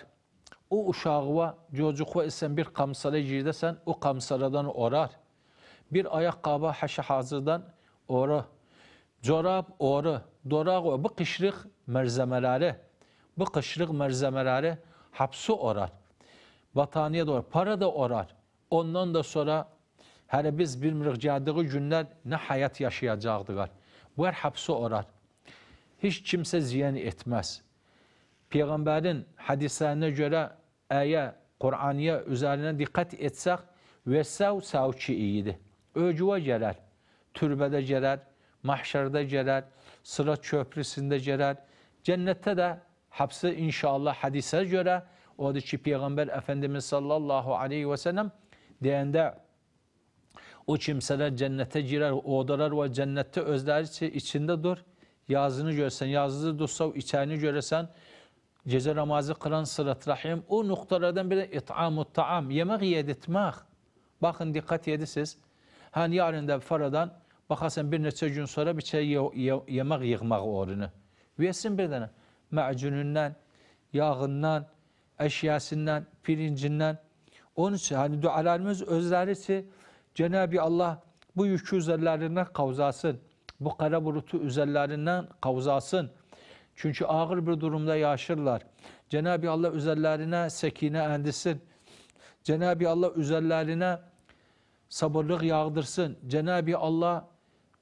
O uşağa, çocuğu isen bir kamsara girdesen o kamsaradan orar. Bir ayak kaba haşa hazırdan oru. Corab oru. Doraq oru. Bu kışlık merzemeleri, bu kışlık merzemeleri hapsu orar. Vataniye orar. Para da orar. Ondan da sonra Hələ biz bilmirik gəldiyi günlər nə həyat yaşayacaqdılar. Bu hər həbsi orar. Heç kimsə ziyan etməz. Peyğəmbərin hədislərinə görə əyə, Quraniyə üzərinə diqqət etsək, vəsəv səvki iyidir. Öcüvə gələr, türbede gələr, mahşerde gələr, sıra köprüsündə gələr. cennette de həbsi inşallah hədisə O odur ki, Peyğəmbər Əfəndimiz sallallahu aleyhi ve sellem deyende. O kimseler cennete girer, odalar var cennette özleri içinde dur. Yazını görsen, yazını dursa, içerini göresen, gece namazı kılan sırat rahim, o noktalardan biri it'amut ta'am, yemek yedirtmek. Bakın dikkat yedisiz. Hani yarın da faradan, bakarsın bir neçe gün sonra bir şey ye, ye, yemek yığmak uğruna. Üyesin bir tane. Ma'cunundan, yağından, eşyasından, pirincinden. Onun için hani dualarımız özleri için Cenab-ı Allah bu yükü üzerlerine kavzasın. Bu kara bulutu üzerlerinden kavzasın. Çünkü ağır bir durumda yaşırlar. Cenab-ı Allah üzerlerine sekine endisin. Cenab-ı Allah üzerlerine sabırlık yağdırsın. Cenab-ı Allah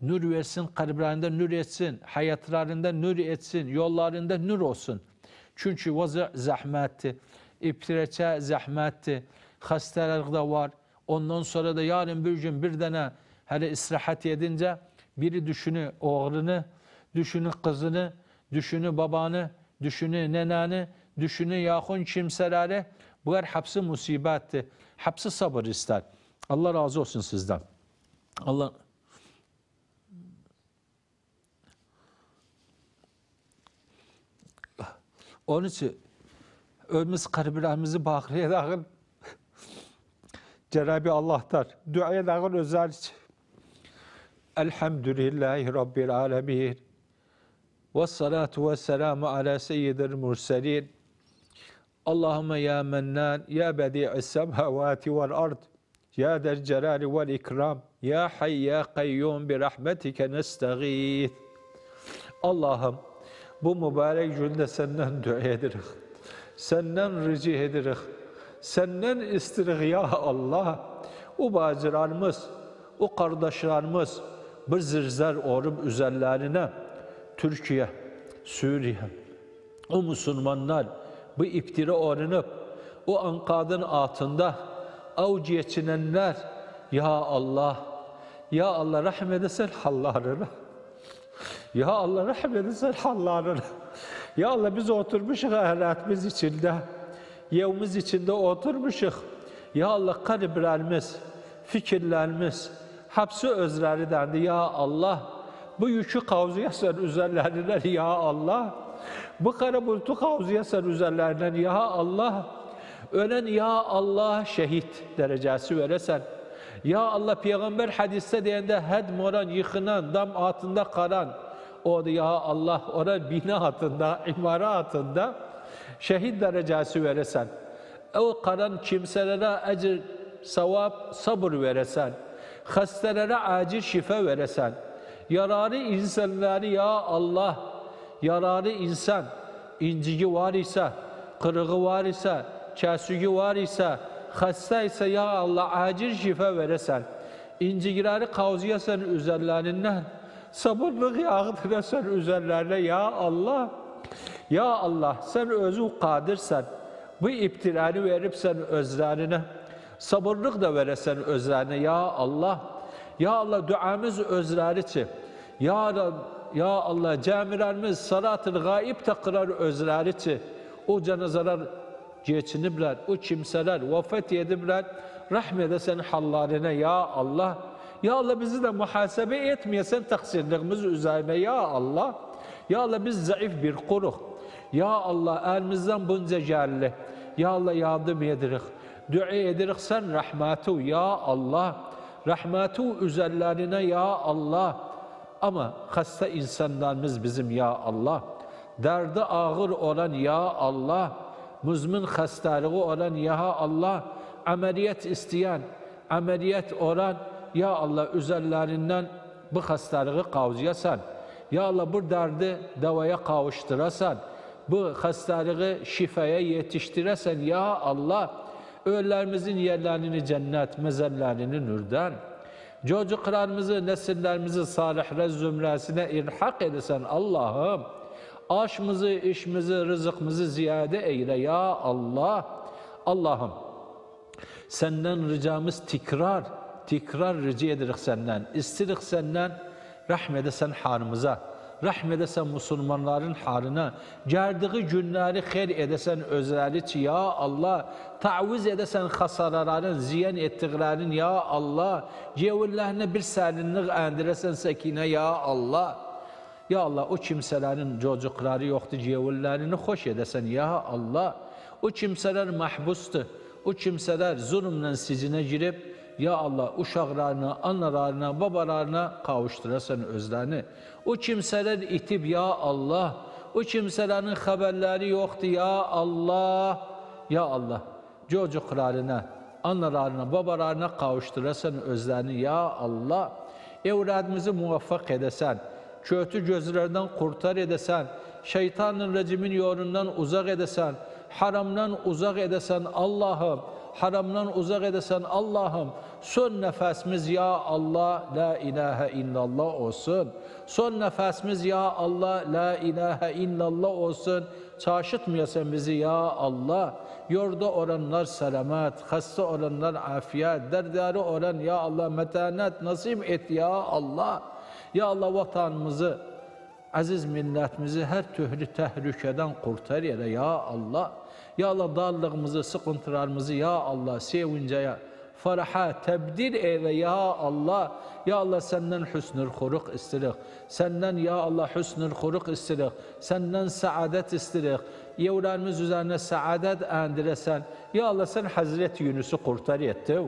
nur versin, kalplerinde nur etsin, hayatlarında nur etsin, yollarında nur olsun. Çünkü vazı zahmetti, ibtireçe zahmetti, hastalık da var, Ondan sonra da yarın bir gün bir tane hele istirahat edince biri düşünü oğrını, düşünü kızını, düşünü babanı, düşünü nenani, düşünü yakın kimseleri. Bunlar hepsi musibetti. Hepsi sabır ister. Allah razı olsun sizden. Allah Onun için ömüz kalbimizi bağrıya dağın Cenab-ı duaya Duayeler özel. Elhamdülillahi Rabbil alemin. Ve salatu ve selamu ala seyyidil murselin. Allahümme ya mennan, ya bedi'is semavati vel ard. Ya der celali vel ikram. Ya hay ya kayyum bi rahmetike nestağîth. Allah'ım bu mübarek günde senden dua edirik. Senden rici edirik senden istirik ya Allah. O bacılarımız, o kardeşlerimiz bir zirzər orup üzerlerine. Türkiye, Suriye, o Müslümanlar, bu iftira olunub, o anqadın altında av geçinenler, ya Allah, ya Allah rahmet etsen hallarını, ya Allah rahmet etsen hallarını, ya Allah biz oturmuşuz hayatımız içinde, Yevmiz içinde oturmuşuq. Ya Allah qaliblərimiz, fikirlerimiz hapsi özləri derdi. Ya Allah, bu yükü kavzuya sen üzerlerinden ya Allah. Bu kara bulutu kavzuya üzerlerinden ya Allah. Ölen ya Allah şehit derecesi veresen. Ya Allah peygamber hadiste deyende had moran yıkınan, dam altında karan. O da ya Allah orada bina altında, imara altında şehit derecesi veresen, o karan kimselere ecir, sevap, sabır veresen, hastelere acil şifa veresen, yararı insanları ya Allah, yararı insan, inciği var ise, kırığı var ise, kesüğü var ise, hasta ise ya Allah acil şifa veresen, incigileri kavziyasen üzerlerinden, sabırlık yağdıresen üzerlerine ya Allah, ya Allah sen özü kadirsen, bu iptirani verip sen özlerine, sabırlık da veresen özlerine ya Allah. Ya Allah duamız özleri için. Ya Rab, ya Allah camilerimiz salatıl gayip takırar özleri için. O cenazeler geçiniblər, o kimsələr vefat ediblər, rəhm edəsən hallarına, ya Allah. Ya Allah bizi də mühasəbə etməyəsən təqsirliyimiz üzərinə, ya Allah. Ya Allah biz zayıf bir quruq. Ya Allah elimizden bunca geldi. Ya Allah yardım edirik. Dua edirik sen rahmatu ya Allah. Rahmatu üzerlerine ya Allah. Ama hasta insanlarımız bizim ya Allah. Derdi ağır olan ya Allah. Müzmin hastalığı olan ya Allah. Ameliyat isteyen, ameliyat olan ya Allah üzerlerinden bu hastalığı kavziyasan. Ya Allah bu derdi davaya kavuşturasan bu hastalığı şifaya yetiştiresen ya Allah. ölülerimizin yerlerini cennet, mezarlarını nurdan. Çocuklarımızı, nesillerimizi salih zümresine irhak edesen Allah'ım. Aşımızı, işimizi, rızıkımızı ziyade eyle ya Allah. Allah'ım senden ricamız tekrar tekrar rica edirik senden. İstirik senden rahmedesen harımıza. rəhm edəsən müsəlmanların halinə, gəldiyi günləri xeyr edəsən özləri ki, ya Allah, təviz edəsən xəsarələrin, ziyan etdiklərinin, ya Allah, gevullərinə bir sərinlik əndirəsən səkinə, ya Allah. Ya Allah, o kimsələrin cocuqları yoxdur, gevullərini xoş edəsən, ya Allah. O kimsələr məhbusdur, o kimsələr zulmlə sizinə girib, Ya Allah uşaqlarına, analarına, babalarına qavuşdurasan özlerini. O kimsələr itib, ya Allah, o kimsələrin haberleri yoktu ya Allah, ya Allah, çocuklarına, analarına, babalarına qavuşdurasan özlerini. ya Allah, evladımızı muvaffaq edesen, kötü gözlərdən kurtar edesen, şeytanın rejimin yolundan uzaq edesen, haramdan uzaq edesen Allahım, haramdan uzak edesen Allah'ım son nefesimiz ya Allah la ilahe illallah olsun. Son nefesimiz ya Allah la ilahe illallah olsun. Çaşıtmayasan bizi ya Allah. Yurda olanlar selamet, hasta olanlar afiyet, derdarı olan ya Allah metanet nasip et ya Allah. Ya Allah vatanımızı, aziz milletimizi her türlü tehlikeden kurtar ya, ya Allah. Ya Allah darlığımızı, sıkıntılarımızı ya Allah sevincaya, faraha tebdil eyle ya Allah. Ya Allah senden hüsnül huruk istirik. Senden ya Allah hüsnül huruk istirik. Senden saadet istirik. Yevranımız üzerine saadet endiresen. Ya Allah sen Hazreti Yunus'u kurtar yetti.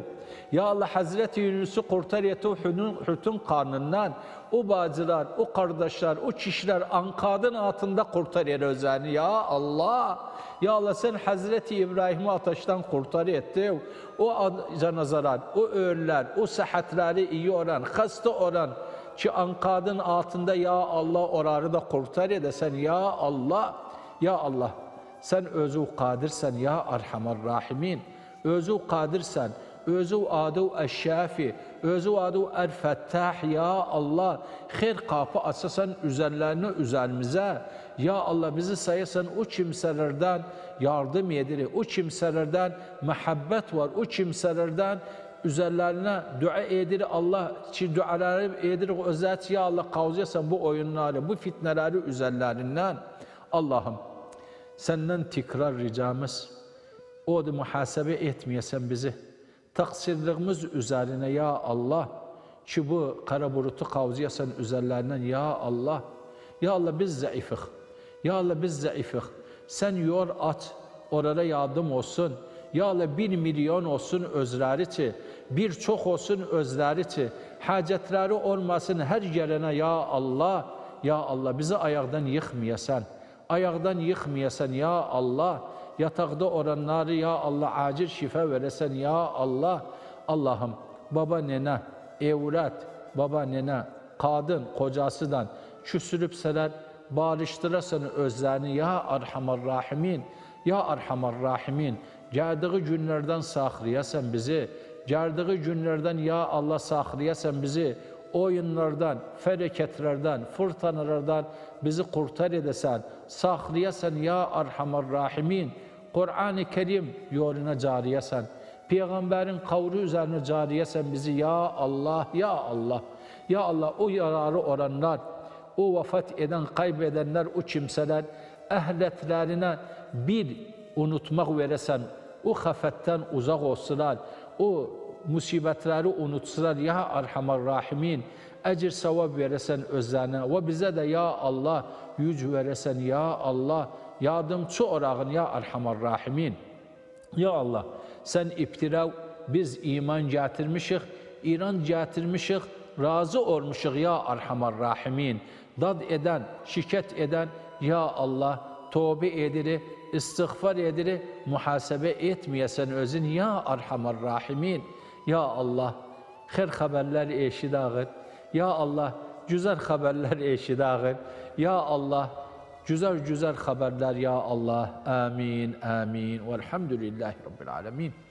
Ya Allah Hazreti Yunus'u kurtar yetti hünün, hütün karnından. O bacılar, o kardeşler, o kişiler ankadın altında kurtar yer özelini. Ya Allah! Ya Allah sen Hazreti İbrahim'i ateşten kurtar yetti. O canazalar, o öğünler, o sıhhatleri iyi olan, hasta olan, ki ankadın altında ya Allah orarı da kurtar ya desen ya Allah ya Allah sen özü kadirsen ya Erhamer Rahimin. Özü kadirsen, özü adu eşşafi, özü adu el fettah ya Allah. Xeyr kapı açsa üzerlerine üzerimize. Ya Allah bizi sayasan o kimselerden yardım yediri, o kimselerden muhabbet var, o kimselerden üzerlerine dua edir Allah ki duaları edir o özet ya Allah kavziyasan bu oyunları, bu fitneleri üzerlerinden. Allah'ım senden tekrar ricamız o da muhasebe etmeyesen bizi taksirliğimiz üzerine ya Allah ki bu kara burutu kavziyasan üzerlerinden ya Allah ya Allah biz zayıfık, ya Allah biz zayıfık, sen yor at orada yardım olsun ya Allah bir milyon olsun özleri ki bir çok olsun özleri ki hacətləri olmasın her yerine ya Allah ya Allah bizi ayaqdan yıxmayasan ayaqdan yıxmayasan ya Allah, yataqda oranları ya Allah acil şifa veresen ya Allah. Allah'ım baba nene, evlat, baba nene, kadın, kocasıdan kocasından seler barıştırasan özlerini ya Erhamer Rahimin, ya Erhamer Rahimin. Gəldiği günlerden sahriyesen bizi, gəldiği günlerden ya Allah sahriyesen bizi oyunlardan, fereketlerden, fırtınalardan bizi kurtar edesen, sahlayasan ya Arhamar Rahimin. Kur'an-ı Kerim yoluna cariyesen, Peygamberin kavru üzerine cariyesen bizi ya Allah, ya Allah, ya Allah o yararı olanlar, o vefat eden, kaybedenler, o kimseler, ehletlerine bir unutmak veresen, o hafetten uzak olsunlar, o musibətləri unutsalar, ya Arhamar Rahimin, əcr savab verəsən özlərinə və bizə də ya Allah yüc verəsən, ya Allah yardımçı orağın, ya Arhamar Rahimin. Ya Allah, sen ibtira biz iman gətirmişik, İran gətirmişik, razı olmuşuq ya Arhamar Rahimin. Dad eden, şikət eden ya Allah tövbə ediri, istiğfar ediri, muhasebe etməyəsən özün ya Arhamar Rahimin. Ya Allah, her haberler eşidağın. Ya Allah, güzel haberler eşidağın. Ya Allah, güzel güzel haberler ya Allah. Amin, amin. Velhamdülillahi Rabbil alemin.